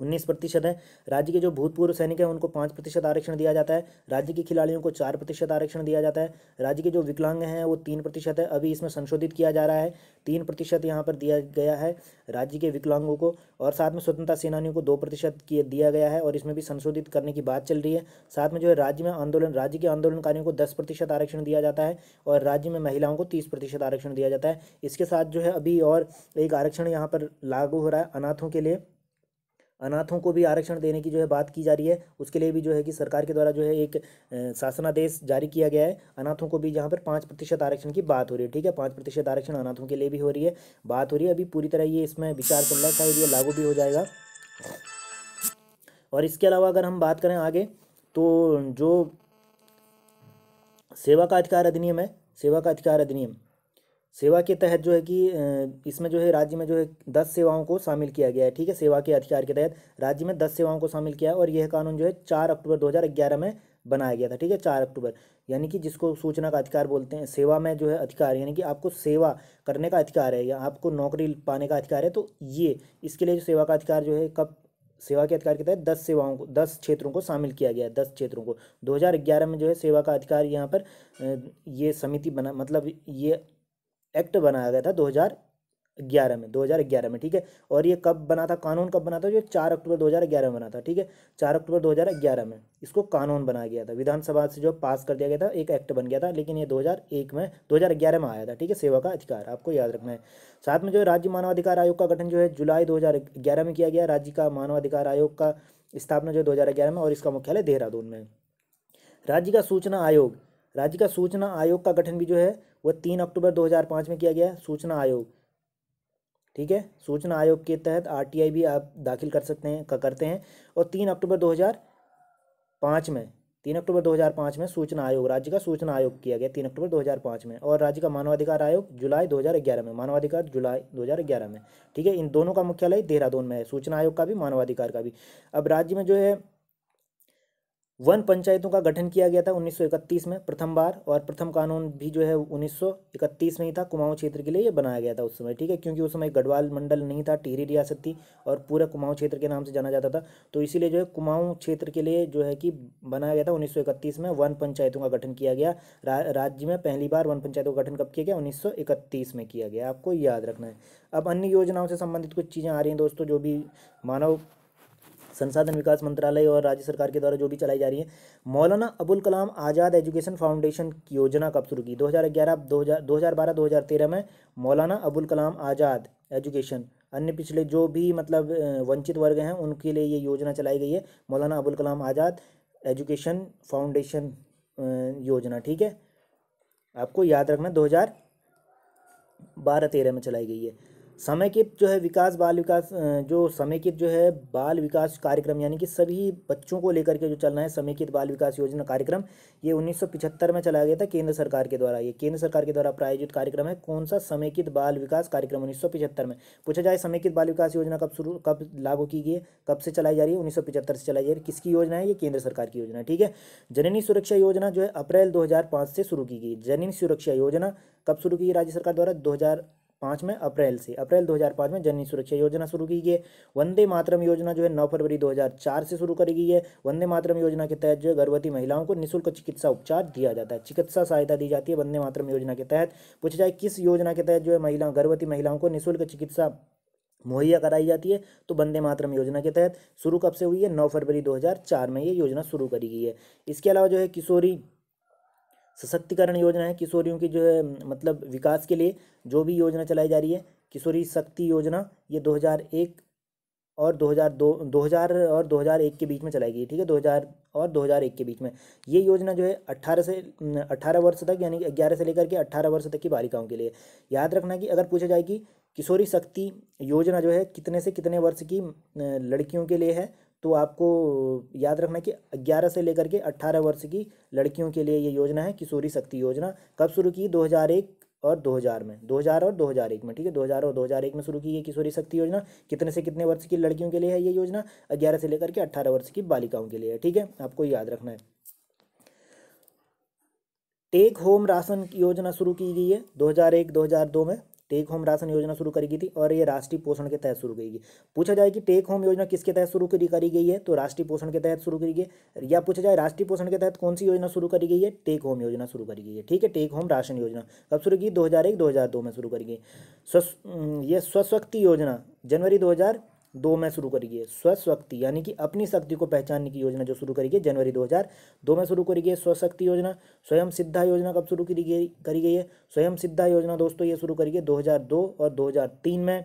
उन्नीस प्रतिशत है राज्य के जो भूतपूर्व सैनिक हैं उनको पाँच प्रतिशत आरक्षण दिया जाता है राज्य के खिलाड़ियों को चार प्रतिशत आरक्षण दिया जाता है राज्य के जो विकलांग हैं वो तीन प्रतिशत है अभी इसमें संशोधित किया जा रहा है तीन प्रतिशत यहाँ पर दिया गया है राज्य के विकलांगों को और साथ में स्वतंत्रता सेनानियों को दो प्रतिशत दिया गया है और इसमें भी संशोधित करने की बात चल रही है साथ में जो है राज्य में आंदोलन राज्य के आंदोलनकारियों को दस प्रतिशत आरक्षण दिया जाता है और राज्य में महिलाओं को तीस प्रतिशत आरक्षण दिया जाता है इसके साथ जो है अभी और एक आरक्षण यहाँ पर लागू हो रहा है अनाथों के लिए अनाथों को भी आरक्षण देने की जो है बात की जा रही है उसके लिए भी जो है कि सरकार के द्वारा जो है एक शासनादेश जारी किया गया है अनाथों को भी जहाँ पर पाँच प्रतिशत आरक्षण की बात हो रही है ठीक है पाँच प्रतिशत आरक्षण अनाथों के लिए भी हो रही है बात हो रही है अभी पूरी तरह ये इसमें विचार चल रहा है शायद ये लागू भी हो जाएगा और इसके अलावा अगर हम बात करें आगे तो जो सेवा का अधिकार अधिनियम है सेवा का अधिकार अधिनियम सेवा के तहत जो है कि इसमें जो है राज्य में जो है दस सेवाओं को शामिल किया गया है ठीक है सेवा के अधिकार के तहत राज्य में दस सेवाओं को शामिल किया है और यह कानून जो है चार अक्टूबर दो में बनाया गया था ठीक है चार अक्टूबर यानी कि जिसको सूचना का अधिकार बोलते हैं सेवा में जो है अधिकार यानी कि आपको सेवा करने का अधिकार है या आपको नौकरी पाने का अधिकार है तो ये इसके लिए जो सेवा का अधिकार जो है कब सेवा के अधिकार के तहत दस सेवाओं को दस क्षेत्रों को शामिल किया गया है दस क्षेत्रों को 2011 में जो है सेवा का अधिकार यहाँ पर ये समिति बना मतलब ये एक्ट बनाया गया था 2011 में 2011 में ठीक है और ये कब बना था कानून कब बना था जो चार अक्टूबर 2011 में बना था ठीक है चार अक्टूबर 2011 में इसको कानून बनाया गया था विधानसभा से जो पास कर दिया गया था एक एक्ट बन गया था लेकिन ये 2001 में 2011 में आया था ठीक है सेवा का अधिकार आपको याद रखना है साथ में जो है राज्य मानवाधिकार आयोग का गठन जो है जुलाई दो में किया गया राज्य का मानवाधिकार आयोग का स्थापना जो है में और इसका मुख्यालय देहरादून में राज्य का सूचना आयोग राज्य का सूचना आयोग का गठन भी जो है वह तीन अक्टूबर 2005 में किया गया सूचना आयोग ठीक है सूचना आयोग के तहत आरटीआई भी आप दाखिल कर सकते हैं का करते हैं और तीन अक्टूबर 2005 में तीन अक्टूबर 2005 में सूचना आयोग राज्य का सूचना आयोग किया गया तीन अक्टूबर 2005 में और राज्य का मानवाधिकार आयोग जुलाई 2011 में मानवाधिकार जुलाई 2011 में ठीक है इन दोनों का मुख्यालय देहरादून में है सूचना आयोग का भी मानवाधिकार का भी अब राज्य में जो है वन पंचायतों का गठन किया गया था 1931 में प्रथम बार और प्रथम कानून भी जो है 1931 में ही था कुमाऊं क्षेत्र के लिए ये बनाया गया था उस समय ठीक है क्योंकि उस समय गढ़वाल मंडल नहीं था टिहरी रियासत थी और पूरा कुमाऊं क्षेत्र के नाम से जाना जाता था तो इसीलिए जो है कुमाऊं क्षेत्र के लिए जो है कि बनाया गया था उन्नीस में वन पंचायतों का गठन किया गया रा, राज्य में पहली बार वन पंचायतों का गठन कब किया गया उन्नीस में किया गया आपको याद रखना है अब अन्य योजनाओं से संबंधित कुछ चीज़ें आ रही हैं दोस्तों जो भी मानव संसाधन विकास मंत्रालय और राज्य सरकार के द्वारा जो भी चलाई जा रही है मौलाना अबुल कलाम आज़ाद एजुकेशन फाउंडेशन की योजना कब शुरू की 2011 हज़ार तेरह में मौलाना अबुल कलाम आज़ाद एजुकेशन अन्य पिछले जो भी मतलब वंचित वर्ग हैं उनके लिए ये योजना चलाई गई है मौलाना अबुल कलाम आज़ाद एजुकेशन फाउंडेशन योजना ठीक है आपको याद रखना बारह तेरह में चलाई गई है समेकित जो है विकास बाल विकास जो समेकित जो है बाल विकास कार्यक्रम यानी कि सभी बच्चों को लेकर के जो चल रहा है समेकित बाल विकास योजना कार्यक्रम ये 1975 में चलाया गया था केंद्र सरकार के द्वारा ये केंद्र सरकार के द्वारा प्रायोजित कार्यक्रम है कौन सा समेकित बाल विकास कार्यक्रम 1975 में पूछा जाए समेकित बाल विकास योजना कब शुरू कब लागू की गई है कब से चलाई जा रही है उन्नीस से चलाई जा रही है किसकी योजना है ये केंद्र सरकार की योजना ठीक है जननी सुरक्षा योजना जो है अप्रैल दो से शुरू की गई जननी सुरक्षा योजना कब शुरू की राज्य सरकार द्वारा दो पाँच में अप्रैल से अप्रैल 2005 में जननी सुरक्षा योजना शुरू की गई है वंदे मातरम योजना जो है नौ फरवरी 2004 से शुरू करी गई है वंदे मातरम योजना के तहत जो है गर्भवती महिलाओं को निःशुल्क चिकित्सा उपचार दिया जाता है चिकित्सा सहायता दी जाती है वंदे मातरम योजना के तहत पूछा जाए किस योजना के तहत जो है महिला गर्भवती महिलाओं को निःशुल्क चिकित्सा मुहैया कराई जाती है तो वंदे मातरम योजना के तहत शुरू कब से हुई है नौ फरवरी चार में ये योजना शुरू करी गई है इसके अलावा जो है किशोरी सशक्तिकरण योजना है किशोरियों की जो है मतलब विकास के लिए जो भी योजना चलाई जा रही है किशोरी शक्ति योजना ये 2001 और 2002 2000 और 2001 के बीच में चलाई गई ठीक है 2000 और 2001 के बीच में ये योजना जो है 18 से 18 वर्ष तक यानी कि ग्यारह से लेकर के 18 वर्ष तक की बालिकाओं के लिए याद रखना कि अगर पूछा जाए कि किशोरी शक्ति योजना जो है कितने से कितने वर्ष की लड़कियों के लिए है तो आपको याद रखना कि 11 से लेकर के 18 वर्ष की लड़कियों के लिए ये योजना है किशोरी शक्ति योजना कब शुरू की 2001 और 2000 में 2000 और 2001 में ठीक है 2000 और 2001 में शुरू की ये किशोरी शक्ति योजना कितने से कितने वर्ष की लड़कियों के लिए है ये योजना 11 से लेकर के 18 वर्ष की बालिकाओं के लिए है ठीक है आपको याद रखना है टेक होम राशन योजना शुरू की गई है 2001-2002 में टेक होम राशन योजना शुरू करी गई थी और ये राष्ट्रीय पोषण के तहत शुरू की गई पूछा जाए कि टेक होम योजना किसके तहत शुरू करी गई है तो राष्ट्रीय पोषण के तहत शुरू करी गई है या पूछा जाए राष्ट्रीय पोषण के तहत कौन सी योजना शुरू करी गई है टेक होम योजना शुरू करी गई है ठीक है टेक होम राशन योजना कब शुरू की दो हज़ार एक दो हज़ार दो में शुरू करी गई ये स्वशक्ति योजना जनवरी दो हज़ार दो में शुरू करिए स्वशक्ति यानी कि अपनी शक्ति को पहचानने की योजना जो शुरू करी गई जनवरी 2002 में शुरू करी गई स्वशक्ति योजना स्वयं सिद्धा योजना कब शुरू करी गई करी गई है स्वयं सिद्धा योजना दोस्तों ये शुरू करी गई 2002 और 2003 में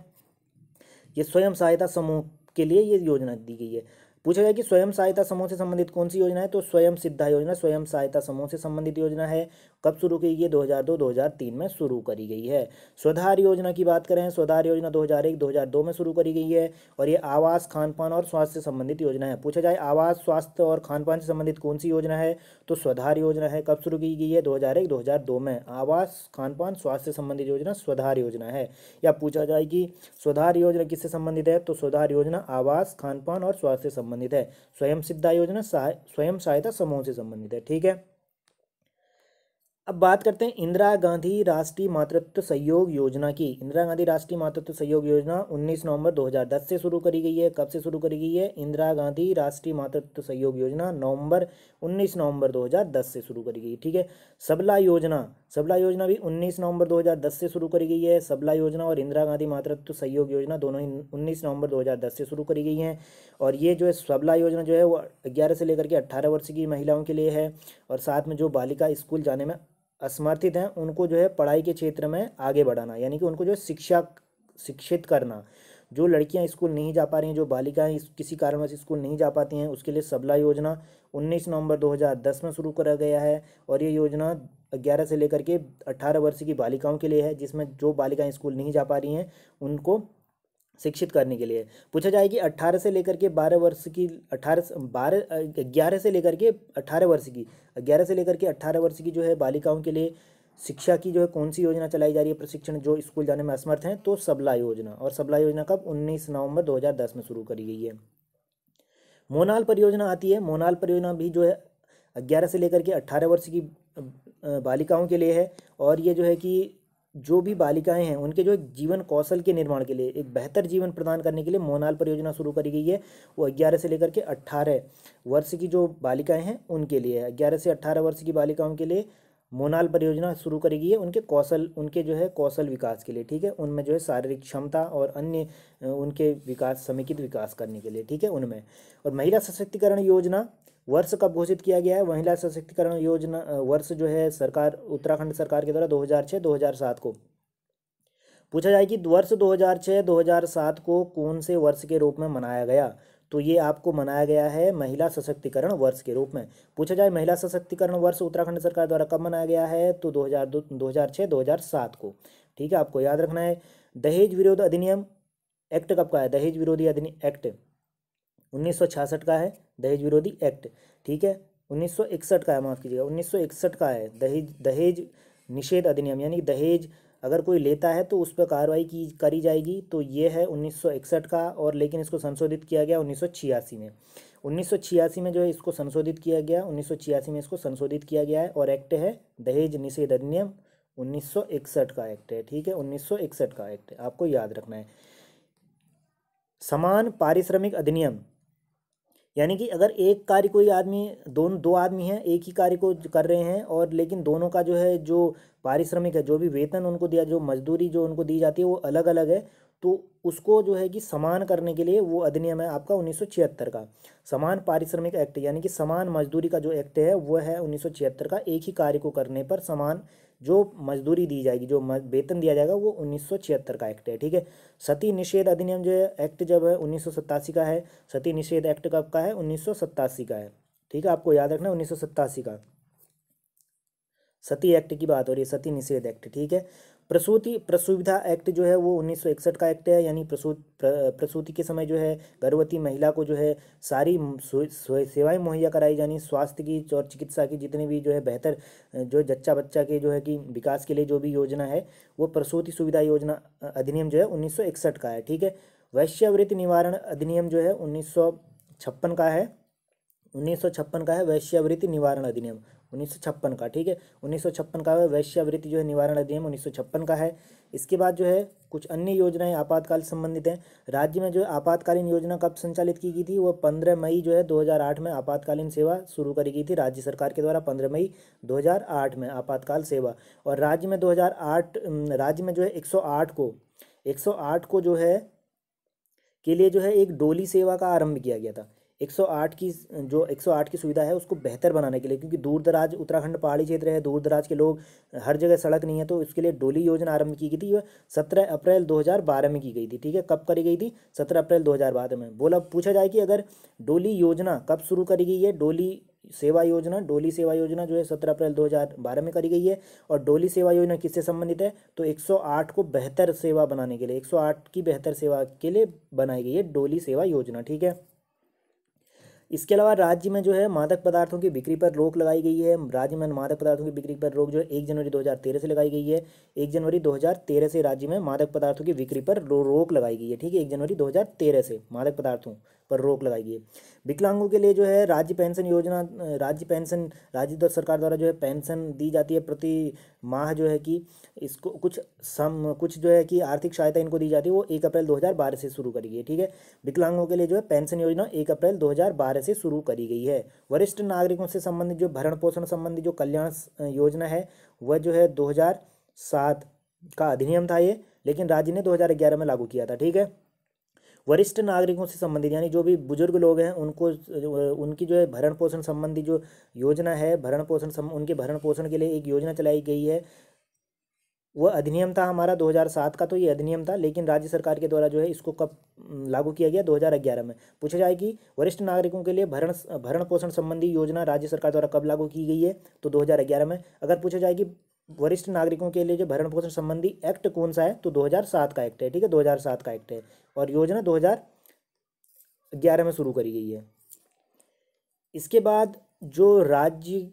ये स्वयं सहायता समूह के लिए ये योजना दी गई है पूछा गया कि स्वयं सहायता समूह से संबंधित कौन सी योजना है तो स्वयं सिद्धा योजना स्वयं सहायता समूह से संबंधित योजना है कब शुरू की गई है 2002-2003 में शुरू करी गई है स्वधार योजना की बात करें स्वधार योजना 2001-2002 में शुरू करी गई है और ये आवास खान पान और स्वास्थ्य से संबंधित योजना है पूछा जाए आवास स्वास्थ्य और खान पान से संबंधित कौन सी योजना है तो स्वधार योजना है कब शुरू की गई है दो हजार में आवास खान पान स्वास्थ्य से संबंधित योजना स्वधार योजना है या पूछा जाए कि स्वधार योजना किससे संबंधित है तो स्वधार योजना आवास खान पान और स्वास्थ्य से संबंधित है स्वयं सिद्धा योजना स्वयं सहायता समूह से संबंधित है ठीक है अब बात करते हैं इंदिरा गांधी राष्ट्रीय मातृत्व सहयोग योजना की इंदिरा गांधी राष्ट्रीय मातृत्व सहयोग योजना 19 नवंबर 2010 से शुरू करी गई है कब से शुरू करी गई है इंदिरा गांधी राष्ट्रीय मातृत्व सहयोग योजना नवंबर 19 नवंबर 2010 से शुरू करी गई ठीक है सबला योजना सबला योजना भी 19 नवंबर 2010 से शुरू करी गई है सबला योजना और इंदिरा गांधी मातृत्व सहयोग योजना दोनों ही उन्नीस नवंबर 2010 से शुरू करी गई हैं और ये जो है सबला योजना जो है वो ग्यारह से लेकर के अट्ठारह वर्ष की महिलाओं के लिए है और साथ में जो बालिका स्कूल जाने में असमर्थित हैं उनको जो है पढ़ाई के क्षेत्र में आगे बढ़ाना यानी कि उनको जो है शिक्षा शिक्षित करना जो लड़कियां स्कूल नहीं जा पा रही हैं जो बालिकाएं किसी कारणवश स्कूल नहीं जा पाती हैं उसके लिए सबला योजना 19 नवंबर 2010 में शुरू करा गया है और ये योजना 11 से लेकर के 18 वर्ष की बालिकाओं के लिए है जिसमें जो बालिकाएं स्कूल नहीं जा पा रही हैं उनको शिक्षित करने के लिए पूछा जाए कि अट्ठारह से लेकर के बारह वर्ष की अठारह बारह ग्यारह से लेकर के अठारह वर्ष की ग्यारह से लेकर के अट्ठारह वर्ष की जो है बालिकाओं के लिए शिक्षा की जो है कौन सी योजना चलाई जा रही है प्रशिक्षण जो स्कूल जाने में असमर्थ हैं तो सबला योजना और सबला योजना कब 19 नवंबर 2010 में शुरू करी गई है मोनाल परियोजना आती है मोनाल परियोजना भी जो है ग्यारह से लेकर के अट्ठारह वर्ष की बालिकाओं के लिए है और ये जो है कि जो भी बालिकाएं हैं उनके जो जीवन कौशल के निर्माण के लिए एक बेहतर जीवन प्रदान करने के लिए मोनाल परियोजना शुरू करी गई है वो ग्यारह से लेकर के अट्ठारह वर्ष की जो बालिकाएं हैं उनके लिए है ग्यारह से अट्ठारह वर्ष की बालिकाओं के लिए मोनाल परियोजना शुरू करेगी है उनके कौशल उनके जो है कौशल विकास के लिए ठीक है उनमें जो है शारीरिक क्षमता और अन्य उनके विकास समेकित विकास करने के लिए ठीक है उनमें और महिला सशक्तिकरण योजना वर्ष कब घोषित किया गया है महिला सशक्तिकरण योजना वर्ष जो है सरकार उत्तराखंड सरकार के द्वारा दो हज़ार को पूछा जाए कि वर्ष दो हज़ार को कौन से वर्ष के रूप में मनाया गया तो ये आपको मनाया गया है महिला सशक्तिकरण वर्ष के रूप में पूछा जाए महिला सशक्तिकरण वर्ष उत्तराखंड सरकार द्वारा कब मनाया गया है तो दो हज़ार दो दो हज़ार सात को ठीक है आपको याद रखना है दहेज विरोध अधिनियम एक्ट कब का है दहेज विरोधी अधिनियम एक्ट उन्नीस का है दहेज विरोधी एक्ट ठीक है उन्नीस का है माफ़ कीजिएगा उन्नीस का है दहेज दहेज निषेध अधिनियम यानी दहेज अगर कोई लेता है तो उस पर कार्रवाई की करी जाएगी तो ये है 1961 का और लेकिन इसको संशोधित किया गया उन्नीस में उन्नीस में जो है इसको संशोधित किया गया उन्नीस में इसको संशोधित किया गया है और एक्ट है दहेज निषेध अधिनियम 1961 का एक्ट है ठीक है 1961 का एक्ट है आपको याद रखना है समान पारिश्रमिक अधिनियम यानी कि अगर एक कार्य कोई आदमी दोनों दो आदमी हैं एक ही कार्य को कर रहे हैं और लेकिन दोनों का जो है जो पारिश्रमिक है जो भी वेतन उनको दिया जो मजदूरी जो उनको दी जाती है वो अलग अलग है तो उसको जो है कि समान करने के लिए वो अधिनियम है आपका उन्नीस का समान पारिश्रमिक एक्ट यानी कि समान मजदूरी का जो एक्ट है वह है उन्नीस का एक ही कार्य को करने पर समान जो मजदूरी दी जाएगी जो वेतन दिया जाएगा वो उन्नीस का एक्ट है ठीक है सती निषेध अधिनियम जो है एक्ट जब है उन्नीस का है सती निषेध एक्ट कब का है उन्नीस का है ठीक है आपको याद रखना है उन्नीस का सती एक्ट की बात हो रही है सती निषेध एक्ट ठीक है प्रसूति प्रसुविधा एक्ट जो है वो 1961 का एक्ट है यानी प्रसूत प्रसूति के समय जो है गर्भवती महिला को जो है सारी सेवाएं मुहैया कराई जानी स्वास्थ्य की और चिकित्सा की जितनी भी जो है बेहतर जो जच्चा बच्चा के जो है कि विकास के लिए जो भी योजना है वो प्रसूति सुविधा योजना अधिनियम जो है उन्नीस का है ठीक है वैश्यावृत्ति निवारण अधिनियम जो है उन्नीस का है उन्नीस का है वैश्यावृत्ति निवारण अधिनियम उन्नीस का ठीक है उन्नीस का वैश्यावृत्ति जो है निवारण अधिनियम उन्नीस का है इसके बाद जो है कुछ अन्य योजनाएं आपातकाल संबंधित हैं राज्य में जो आपातकालीन योजना कब संचालित की गई थी वह 15 मई जो है 2008 में आपातकालीन सेवा शुरू करी गई थी राज्य सरकार के द्वारा 15 मई 2008 में आपातकाल सेवा और राज्य में आठ राज्य में जो है आठ को आठ को जो है के लिए जो है एक डोली सेवा का आरंभ किया गया था 108 की जो 108 की सुविधा है उसको बेहतर बनाने के लिए क्योंकि दूर दराज उत्तराखंड पहाड़ी क्षेत्र है दूर दराज के लोग हर जगह सड़क नहीं है तो उसके लिए डोली योजना आरंभ की गई थी वह सत्रह अप्रैल 2012 में की गई थी ठीक है कब करी गई थी सत्रह अप्रैल 2012 में बोला पूछा जाए कि अगर डोली योजना कब शुरू करी गई है डोली सेवा योजना डोली सेवा योजना जो है सत्रह अप्रैल बारह में करी गई है और डोली सेवा योजना किससे संबंधित है तो आठ को बेहतर सेवा बनाने के लिए आठ की बेहतर सेवा के लिए बनाई गई है डोली सेवा योजना ठीक है इसके अलावा राज्य में जो है मादक पदार्थों की बिक्री पर रोक लगाई गई है राज्य में मादक पदार्थों की बिक्री पर रोक जो है एक जनवरी 2013 से लगाई गई है एक जनवरी 2013 से राज्य में मादक पदार्थों की बिक्री पर रोक लगाई गई है ठीक है एक जनवरी 2013 से मादक पदार्थों पर रोक लगाई गई है विकलांगों के लिए जो है राज्य पेंशन योजना राज्य पेंशन राज्य सरकार द्वारा जो है पेंशन दी जाती है प्रति माह जो है कि इसको कुछ सम कुछ जो है कि आर्थिक सहायता इनको दी जाती है वो एक अप्रैल दो से शुरू करी है ठीक है विकलांगों के लिए जो है पेंशन योजना एक अप्रैल दो तरह से शुरू करी गई है वरिष्ठ नागरिकों से संबंधित जो भरण पोषण संबंधी जो कल्याण योजना है वह जो है दो का अधिनियम था ये लेकिन राज्य ने 2011 में लागू किया था ठीक है वरिष्ठ नागरिकों से संबंधित यानी जो भी बुजुर्ग लोग हैं उनको उनकी जो है भरण पोषण संबंधी जो योजना है भरण पोषण उनके भरण पोषण के लिए एक योजना चलाई गई है वह अधिनियम था हमारा 2007 का तो ये अधिनियम था लेकिन राज्य सरकार के द्वारा जो है इसको कब लागू किया गया 2011 में पूछा जाए कि वरिष्ठ नागरिकों के लिए भरण भरण पोषण संबंधी योजना राज्य सरकार द्वारा कब लागू की गई है तो 2011 में अगर पूछा जाए कि वरिष्ठ नागरिकों के लिए जो भरण पोषण संबंधी एक्ट कौन सा है तो दो का एक्ट है ठीक है दो का एक्ट है और योजना दो में शुरू करी गई है इसके बाद जो राज्य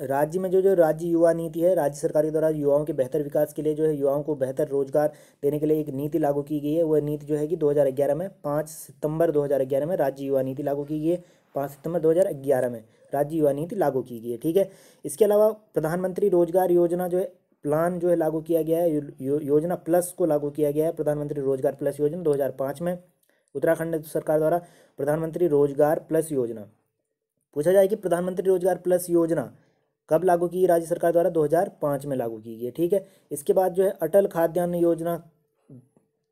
राज्य में जो जो राज्य युवा नीति है राज्य सरकार के द्वारा युवाओं के बेहतर विकास के लिए जो है युवाओं को बेहतर रोजगार देने के लिए एक नीति लागू की गई है वह नीति जो है कि 2011 में 5 सितंबर 2011 में राज्य युवा नीति लागू की गई है पाँच सितंबर 2011 में राज्य युवा नीति लागू की गई है ठीक है इसके अलावा प्रधानमंत्री रोजगार योजना जो है प्लान जो है लागू किया गया है यो, योजना प्लस को लागू किया गया है प्रधानमंत्री रोजगार प्लस योजना 2005 में उत्तराखंड सरकार द्वारा प्रधानमंत्री रोजगार प्लस योजना पूछा जाए कि प्रधानमंत्री रोजगार प्लस योजना कब लागू की राज्य सरकार द्वारा 2005 में लागू की गई है ठीक है इसके बाद जो है अटल खाद्यान्न योजना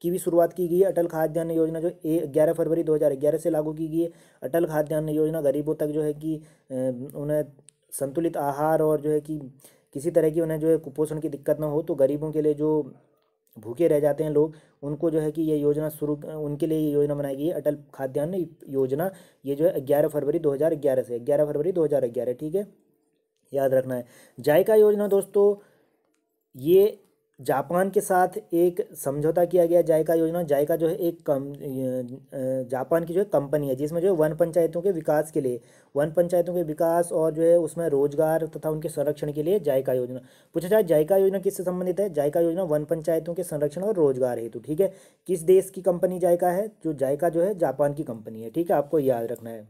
की भी शुरुआत की गई है अटल खाद्यान्न योजना जो ग्यारह फरवरी 2011 से लागू की गई है अटल खाद्यान्न योजना गरीबों तक जो है कि उन्हें संतुलित आहार और जो है कि किसी तरह की उन्हें जो है कुपोषण की दिक्कत ना हो तो गरीबों के लिए जो भूखे रह जाते हैं लोग उनको जो है कि ये योजना शुरू उनके लिए ये योजना बनाई गई है अटल खाद्यान्न योजना ये जो है ग्यारह फरवरी 2011 से ग्यारह फरवरी 2011 ठीक है याद रखना है जायका योजना दोस्तों ये जापान के साथ एक समझौता किया गया जायका योजना जायका जो है एक कम जापान की जो है कंपनी है जिसमें जो है वन पंचायतों के विकास के लिए वन पंचायतों के विकास और जो है उसमें रोजगार तथा उनके संरक्षण के लिए जायका योजना पूछा जाए जायका योजना किससे संबंधित है जायका योजना वन पंचायतों के संरक्षण और रोजगार हेतु ठीक है किस देश की कंपनी जायका है जो जायका जो है जापान की कंपनी है ठीक है आपको याद रखना है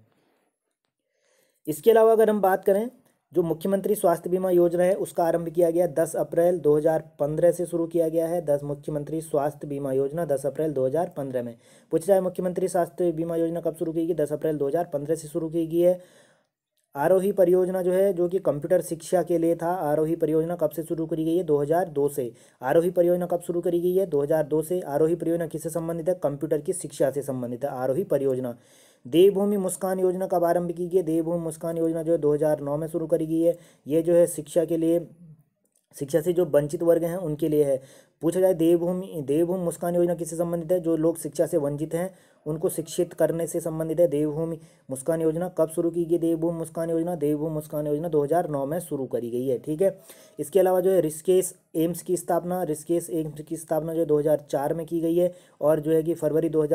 इसके अलावा अगर हम बात करें जो मुख्यमंत्री स्वास्थ्य बीमा योजना है उसका आरंभ किया गया 10 अप्रैल 2015 से शुरू किया गया है 10 मुख्यमंत्री स्वास्थ्य बीमा योजना 10 अप्रैल 2015 में पूछा जाए मुख्यमंत्री स्वास्थ्य बीमा योजना कब शुरू की गई 10 अप्रैल 2015 से शुरू की गई है आरोही परियोजना जो है जो कि कंप्यूटर शिक्षा के लिए था आरोही परियोजना कब से शुरू करी गई है 2002 से आरोही परियोजना कब शुरू करी गई है 2002 से आरोही परियोजना किससे संबंधित है कंप्यूटर की शिक्षा से संबंधित है आरोही परियोजना देवभूमि मुस्कान योजना का आरंभ की गई है देवभूमि मुस्कान योजना जो है नौ में शुरू करी गई है ये जो है शिक्षा के लिए शिक्षा से जो वंचित वर्ग हैं उनके लिए है पूछा जाए देवभूमि देवभूमि मुस्कान योजना किससे संबंधित है जो लोग शिक्षा से वंचित हैं उनको शिक्षित करने से संबंधित है देवभूमि मुस्कान योजना कब शुरू की गई देवभूमि मुस्कान योजना देवभूमि मुस्कान योजना 2009 में शुरू करी गई है ठीक है इसके अलावा जो है रिस्केस एम्स की स्थापना रिस्केस एम्स की स्थापना जो है 2004 में की गई है और जो है कि फरवरी दो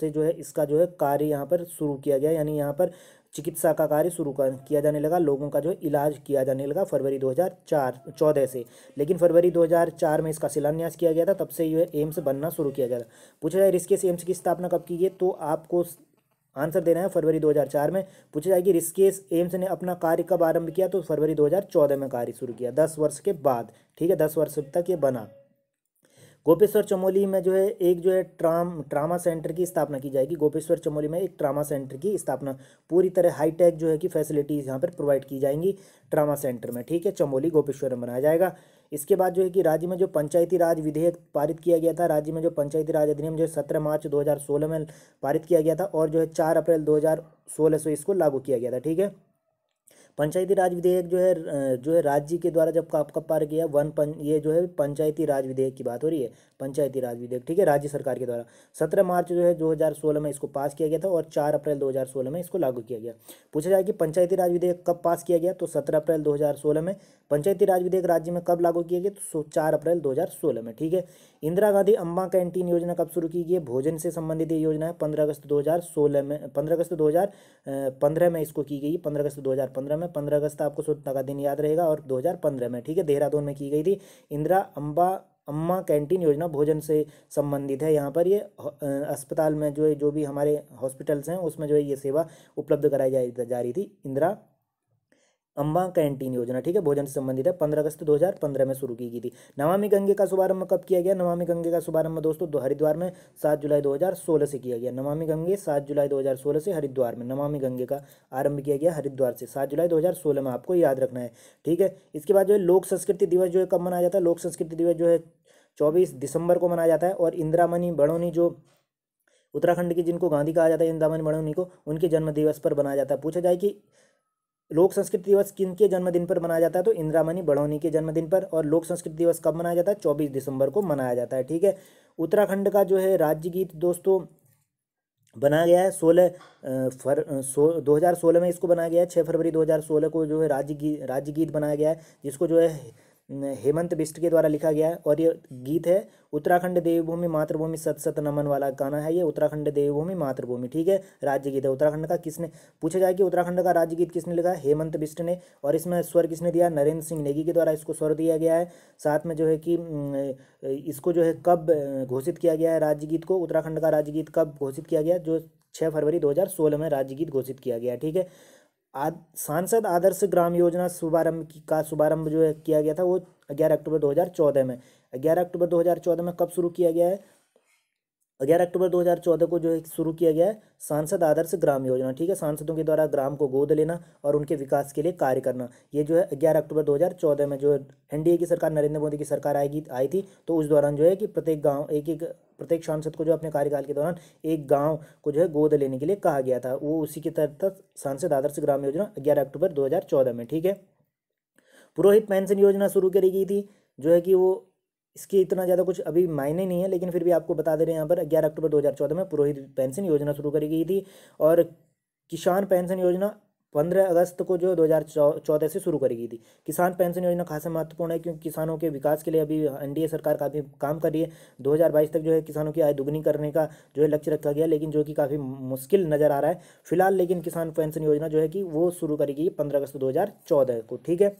से जो है इसका जो है कार्य यहाँ पर शुरू किया गया यानी यहाँ पर चिकित्सा का कार्य शुरू कर किया जाने लगा लोगों का जो इलाज किया जाने लगा फरवरी 2004 चौदह से लेकिन फरवरी 2004 में इसका शिलान्यास किया गया था तब से यह एम्स बनना शुरू किया गया था पूछा जाए रिस्केस एम्स की स्थापना कब की गई तो आपको आंसर देना है फरवरी 2004 में पूछा जाए कि रिस्केस एम्स ने अपना कार्य कब आरंभ किया तो फरवरी दो में कार्य शुरू किया दस वर्ष के बाद ठीक है दस वर्ष तक ये बना गोपेश्वर चमोली में जो है एक जो है ट्राम ट्रामा सेंटर की स्थापना की जाएगी गोपेश्वर चमोली में एक ट्रामा सेंटर की स्थापना पूरी तरह हाईटेक जो है कि फैसिलिटीज़ यहाँ पर प्रोवाइड की जाएंगी ट्रामा सेंटर में ठीक है चमोली गोपेश्वर में बनाया जाएगा इसके बाद जो है कि राज्य में जो पंचायती राज विधेयक पारित किया गया था राज्य में जो पंचायती राज अधिनियम जो सत्रह मार्च दो में पारित किया गया था और जो है चार अप्रैल दो से इसको लागू किया गया था ठीक है पंचायती राज विधेयक जो है जो है राज्य के द्वारा जब आपका पारित किया वन पं ये जो है पंचायती राज विधेयक की बात हो रही है पंचायती राज विधेयक ठीक है राज्य सरकार के द्वारा सत्रह मार्च जो है दो में इसको पास किया गया था और चार अप्रैल दो में इसको लागू किया गया पूछा जाए कि पंचायती राज विधेयक कब पास किया गया तो सत्रह अप्रैल दो में पंचायती राज विधेयक राज्य में कब लागू किया गया तो चार अप्रैल दो में ठीक है इंदिरा गांधी अम्बा कैंटीन योजना कब शुरू की गई भोजन से संबंधित ये योजना है पंद्रह अगस्त दो में पंद्रह अगस्त दो में इसको की गई पंद्रह अगस्त दो में में पंद्रह अगस्त आपको स्वतंत्रता का दिन याद रहेगा और दो में ठीक है देहरादून में की गई थी इंदिरा अम्बा अम्मा कैंटीन योजना भोजन से संबंधित है यहाँ पर ये अस्पताल में जो जो भी हमारे हॉस्पिटल्स हैं उसमें जो है ये सेवा उपलब्ध कराई जा रही थी इंदिरा अम्बा कैंटीन योजना ठीक है भोजन से संबंधित है पंद्रह अगस्त 2015 में शुरू की गई थी नमामि गंगे का शुभारंभ कब किया गया नमामि गंगे का शुभारंभ दोस्तों दो हरिद्वार में सात जुलाई 2016 से किया गया नमामि गंगे सात जुलाई 2016 से हरिद्वार में नमामि गंगे का आरंभ किया गया हरिद्वार से सात जुलाई दो में आपको याद रखना है ठीक है इसके बाद जो है लोक संस्कृति दिवस जो है कब मनाया जाता है लोक संस्कृति दिवस जो है चौबीस दिसंबर को मनाया जाता है और इंद्रामणि बड़ोनी जो उत्तराखंड की जिनको गांधी कहा जाता है इंदिरामणि बड़ोनी को उनके जन्म दिवस पर मनाया जाता है पूछा जाए कि लोक संस्कृति दिवस किन के जन्मदिन पर मनाया जाता है तो इंद्रामणि बड़ौनी के जन्मदिन पर और लोक संस्कृति दिवस कब मनाया जाता है चौबीस दिसंबर को मनाया जाता है ठीक है उत्तराखंड का जो है राज्य गीत दोस्तों बनाया गया है सोलह फर सो दो हज़ार सोलह में इसको बनाया गया है छः फरवरी दो हज़ार सोलह को जो है राज्य गीत राज्य गीत बनाया गया है जिसको जो है हेमंत बिष्ट के द्वारा लिखा गया है और ये गीत है उत्तराखंड देवभूमि मातृभूमि सत सत नमन वाला गाना है ये उत्तराखंड देवभूमि मातृभूमि ठीक है राज्य गीत है उत्तराखंड का किसने पूछा जाए कि उत्तराखंड का राज्य गीत किसने लिखा है हेमंत बिष्ट ने और इसमें स्वर किसने दिया नरेंद्र सिंह नेगी के द्वारा इसको स्वर दिया गया है साथ में जो है कि इसको जो है कब घोषित किया गया है राज्य गीत को उत्तराखंड का राज्य गीत कब घोषित किया गया जो छः फरवरी सोलह में राज्य गीत घोषित किया गया ठीक है आद, सांसद आदर्श ग्राम योजना शुभारंभ का शुभारंभ जो है किया गया था वो ग्यारह अक्टूबर 2014 में ग्यारह अक्टूबर 2014 में कब शुरू किया गया है ग्यारह अक्टूबर 2014 को जो है शुरू किया गया है सांसद आदर्श ग्राम योजना ठीक है सांसदों के द्वारा ग्राम को गोद लेना और उनके विकास के लिए कार्य करना ये जो है ग्यारह अक्टूबर 2014 में जो एनडीए की सरकार नरेंद्र मोदी की सरकार आएगी आई थी तो उस दौरान जो है कि प्रत्येक गांव एक एक प्रत्येक सांसद को जो अपने कार्यकाल के दौरान एक गाँव को जो है गोद लेने के लिए कहा गया था वो उसी के तहत सांसद आदर्श ग्राम योजना ग्यारह अक्टूबर दो में ठीक है पुरोहित पेंशन योजना शुरू करी गई थी जो है कि वो इसके इतना ज़्यादा कुछ अभी मायने नहीं है लेकिन फिर भी आपको बता दे रहे हैं यहाँ पर ग्यारह अक्टूबर चौदह में पुरोहित पेंशन योजना शुरू करी गई थी और किसान पेंशन योजना पंद्रह अगस्त को जो दो चौदह से शुरू करी गई थी किसान पेंशन योजना खासा महत्वपूर्ण है क्योंकि किसानों के विकास के लिए अभी एनडीए सरकार काफ़ी काम कर रही है 2022 तक जो है किसानों की आय दुगनी करने का जो है लक्ष्य रखा गया लेकिन जो कि काफ़ी मुश्किल नज़र आ रहा है फिलहाल लेकिन किसान पेंशन योजना जो है कि वो शुरू करी गई पंद्रह अगस्त दो को ठीक है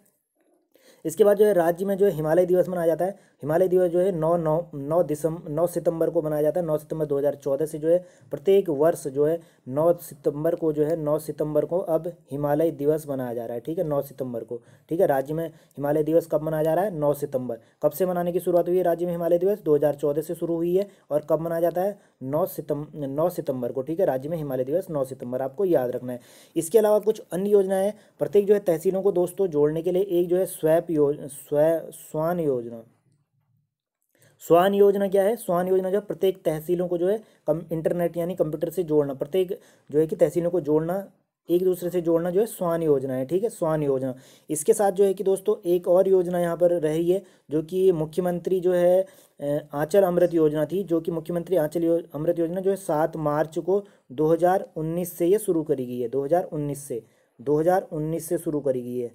इसके बाद जो है राज्य में जो है हिमालय दिवस मनाया जाता है हिमालय दिवस जो है नौ नौ नौ दिसंबर नौ सितंबर को मनाया जाता है नौ सितंबर 2014 से जो है प्रत्येक वर्ष जो है नौ सितंबर को जो है नौ सितंबर को अब हिमालय दिवस मनाया जा रहा है ठीक है नौ सितंबर को ठीक है राज्य में हिमालय दिवस कब मनाया जा रहा है नौ सितंबर कब से मनाने की शुरुआत हुई है राज्य में हिमालय दिवस दो से शुरू हुई है और कब मनाया जाता है नौ सितंबर नौ सितंबर को ठीक है राज्य में हिमालय दिवस नौ सितंबर आपको याद रखना है इसके अलावा कुछ अन्य योजनाएं प्रत्येक जो है तहसीलों को दोस्तों जोड़ने के लिए एक जो है स्वैप योजना स्वान योजना स्वान योजना क्या है स्वान योजना जो प्रत्येक तहसीलों को जो है कम इंटरनेट यानी कंप्यूटर से जोड़ना प्रत्येक जो है कि तहसीलों को जोड़ना एक दूसरे से जोड़ना जो है स्वान योजना है ठीक है स्वान योजना इसके साथ जो है कि दोस्तों एक और योजना यहाँ पर रही है जो कि मुख्यमंत्री जो है आंचल अमृत योजना थी जो कि मुख्यमंत्री आंचल यो, अमृत योजना जो है सात मार्च को 2019 से ये शुरू करी गई है 2019 से 2019 से शुरू करी गई है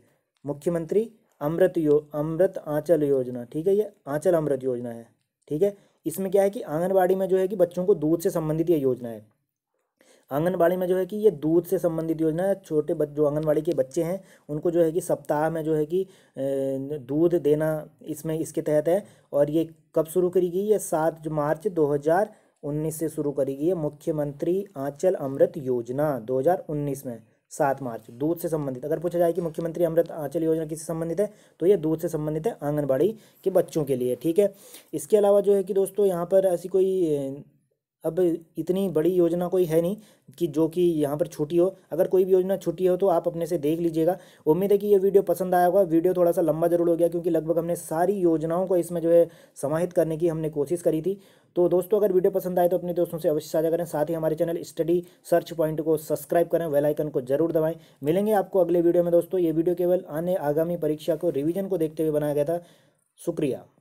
मुख्यमंत्री अमृत यो अमृत आंचल योजना ठीक है ये आंचल अमृत योजना है ठीक है इसमें क्या है कि आंगनबाड़ी में जो है कि बच्चों को दूध से संबंधित ये योजना है आंगनबाड़ी में जो है कि ये दूध से संबंधित योजना है छोटे जो आंगनबाड़ी के बच्चे हैं उनको जो है कि सप्ताह में जो है कि दूध देना इसमें इसके तहत है और ये कब शुरू करी गई ये सात मार्च दो हज़ार उन्नीस से शुरू करी गई है मुख्यमंत्री आंचल अमृत योजना दो हज़ार उन्नीस में सात मार्च दूध से संबंधित अगर पूछा जाए कि मुख्यमंत्री अमृत आंचल योजना किससे संबंधित है तो ये दूध से संबंधित है आंगनबाड़ी के बच्चों के लिए ठीक है इसके अलावा जो है कि दोस्तों यहाँ पर ऐसी कोई अब इतनी बड़ी योजना कोई है नहीं कि जो कि यहाँ पर छुट्टी हो अगर कोई भी योजना छुट्टी हो तो आप अपने से देख लीजिएगा उम्मीद है कि ये वीडियो पसंद आया होगा वीडियो थोड़ा सा लंबा जरूर हो गया क्योंकि लगभग हमने सारी योजनाओं को इसमें जो है समाहित करने की हमने कोशिश करी थी तो दोस्तों अगर वीडियो पसंद आए तो अपने दोस्तों से अवश्य साझा करें साथ ही हमारे चैनल स्टडी सर्च पॉइंट को सब्सक्राइब करें वेलाइकन को जरूर दबाएँ मिलेंगे आपको अगले वीडियो में दोस्तों ये वीडियो केवल आने आगामी परीक्षा को रिविजन को देखते हुए बनाया गया था शुक्रिया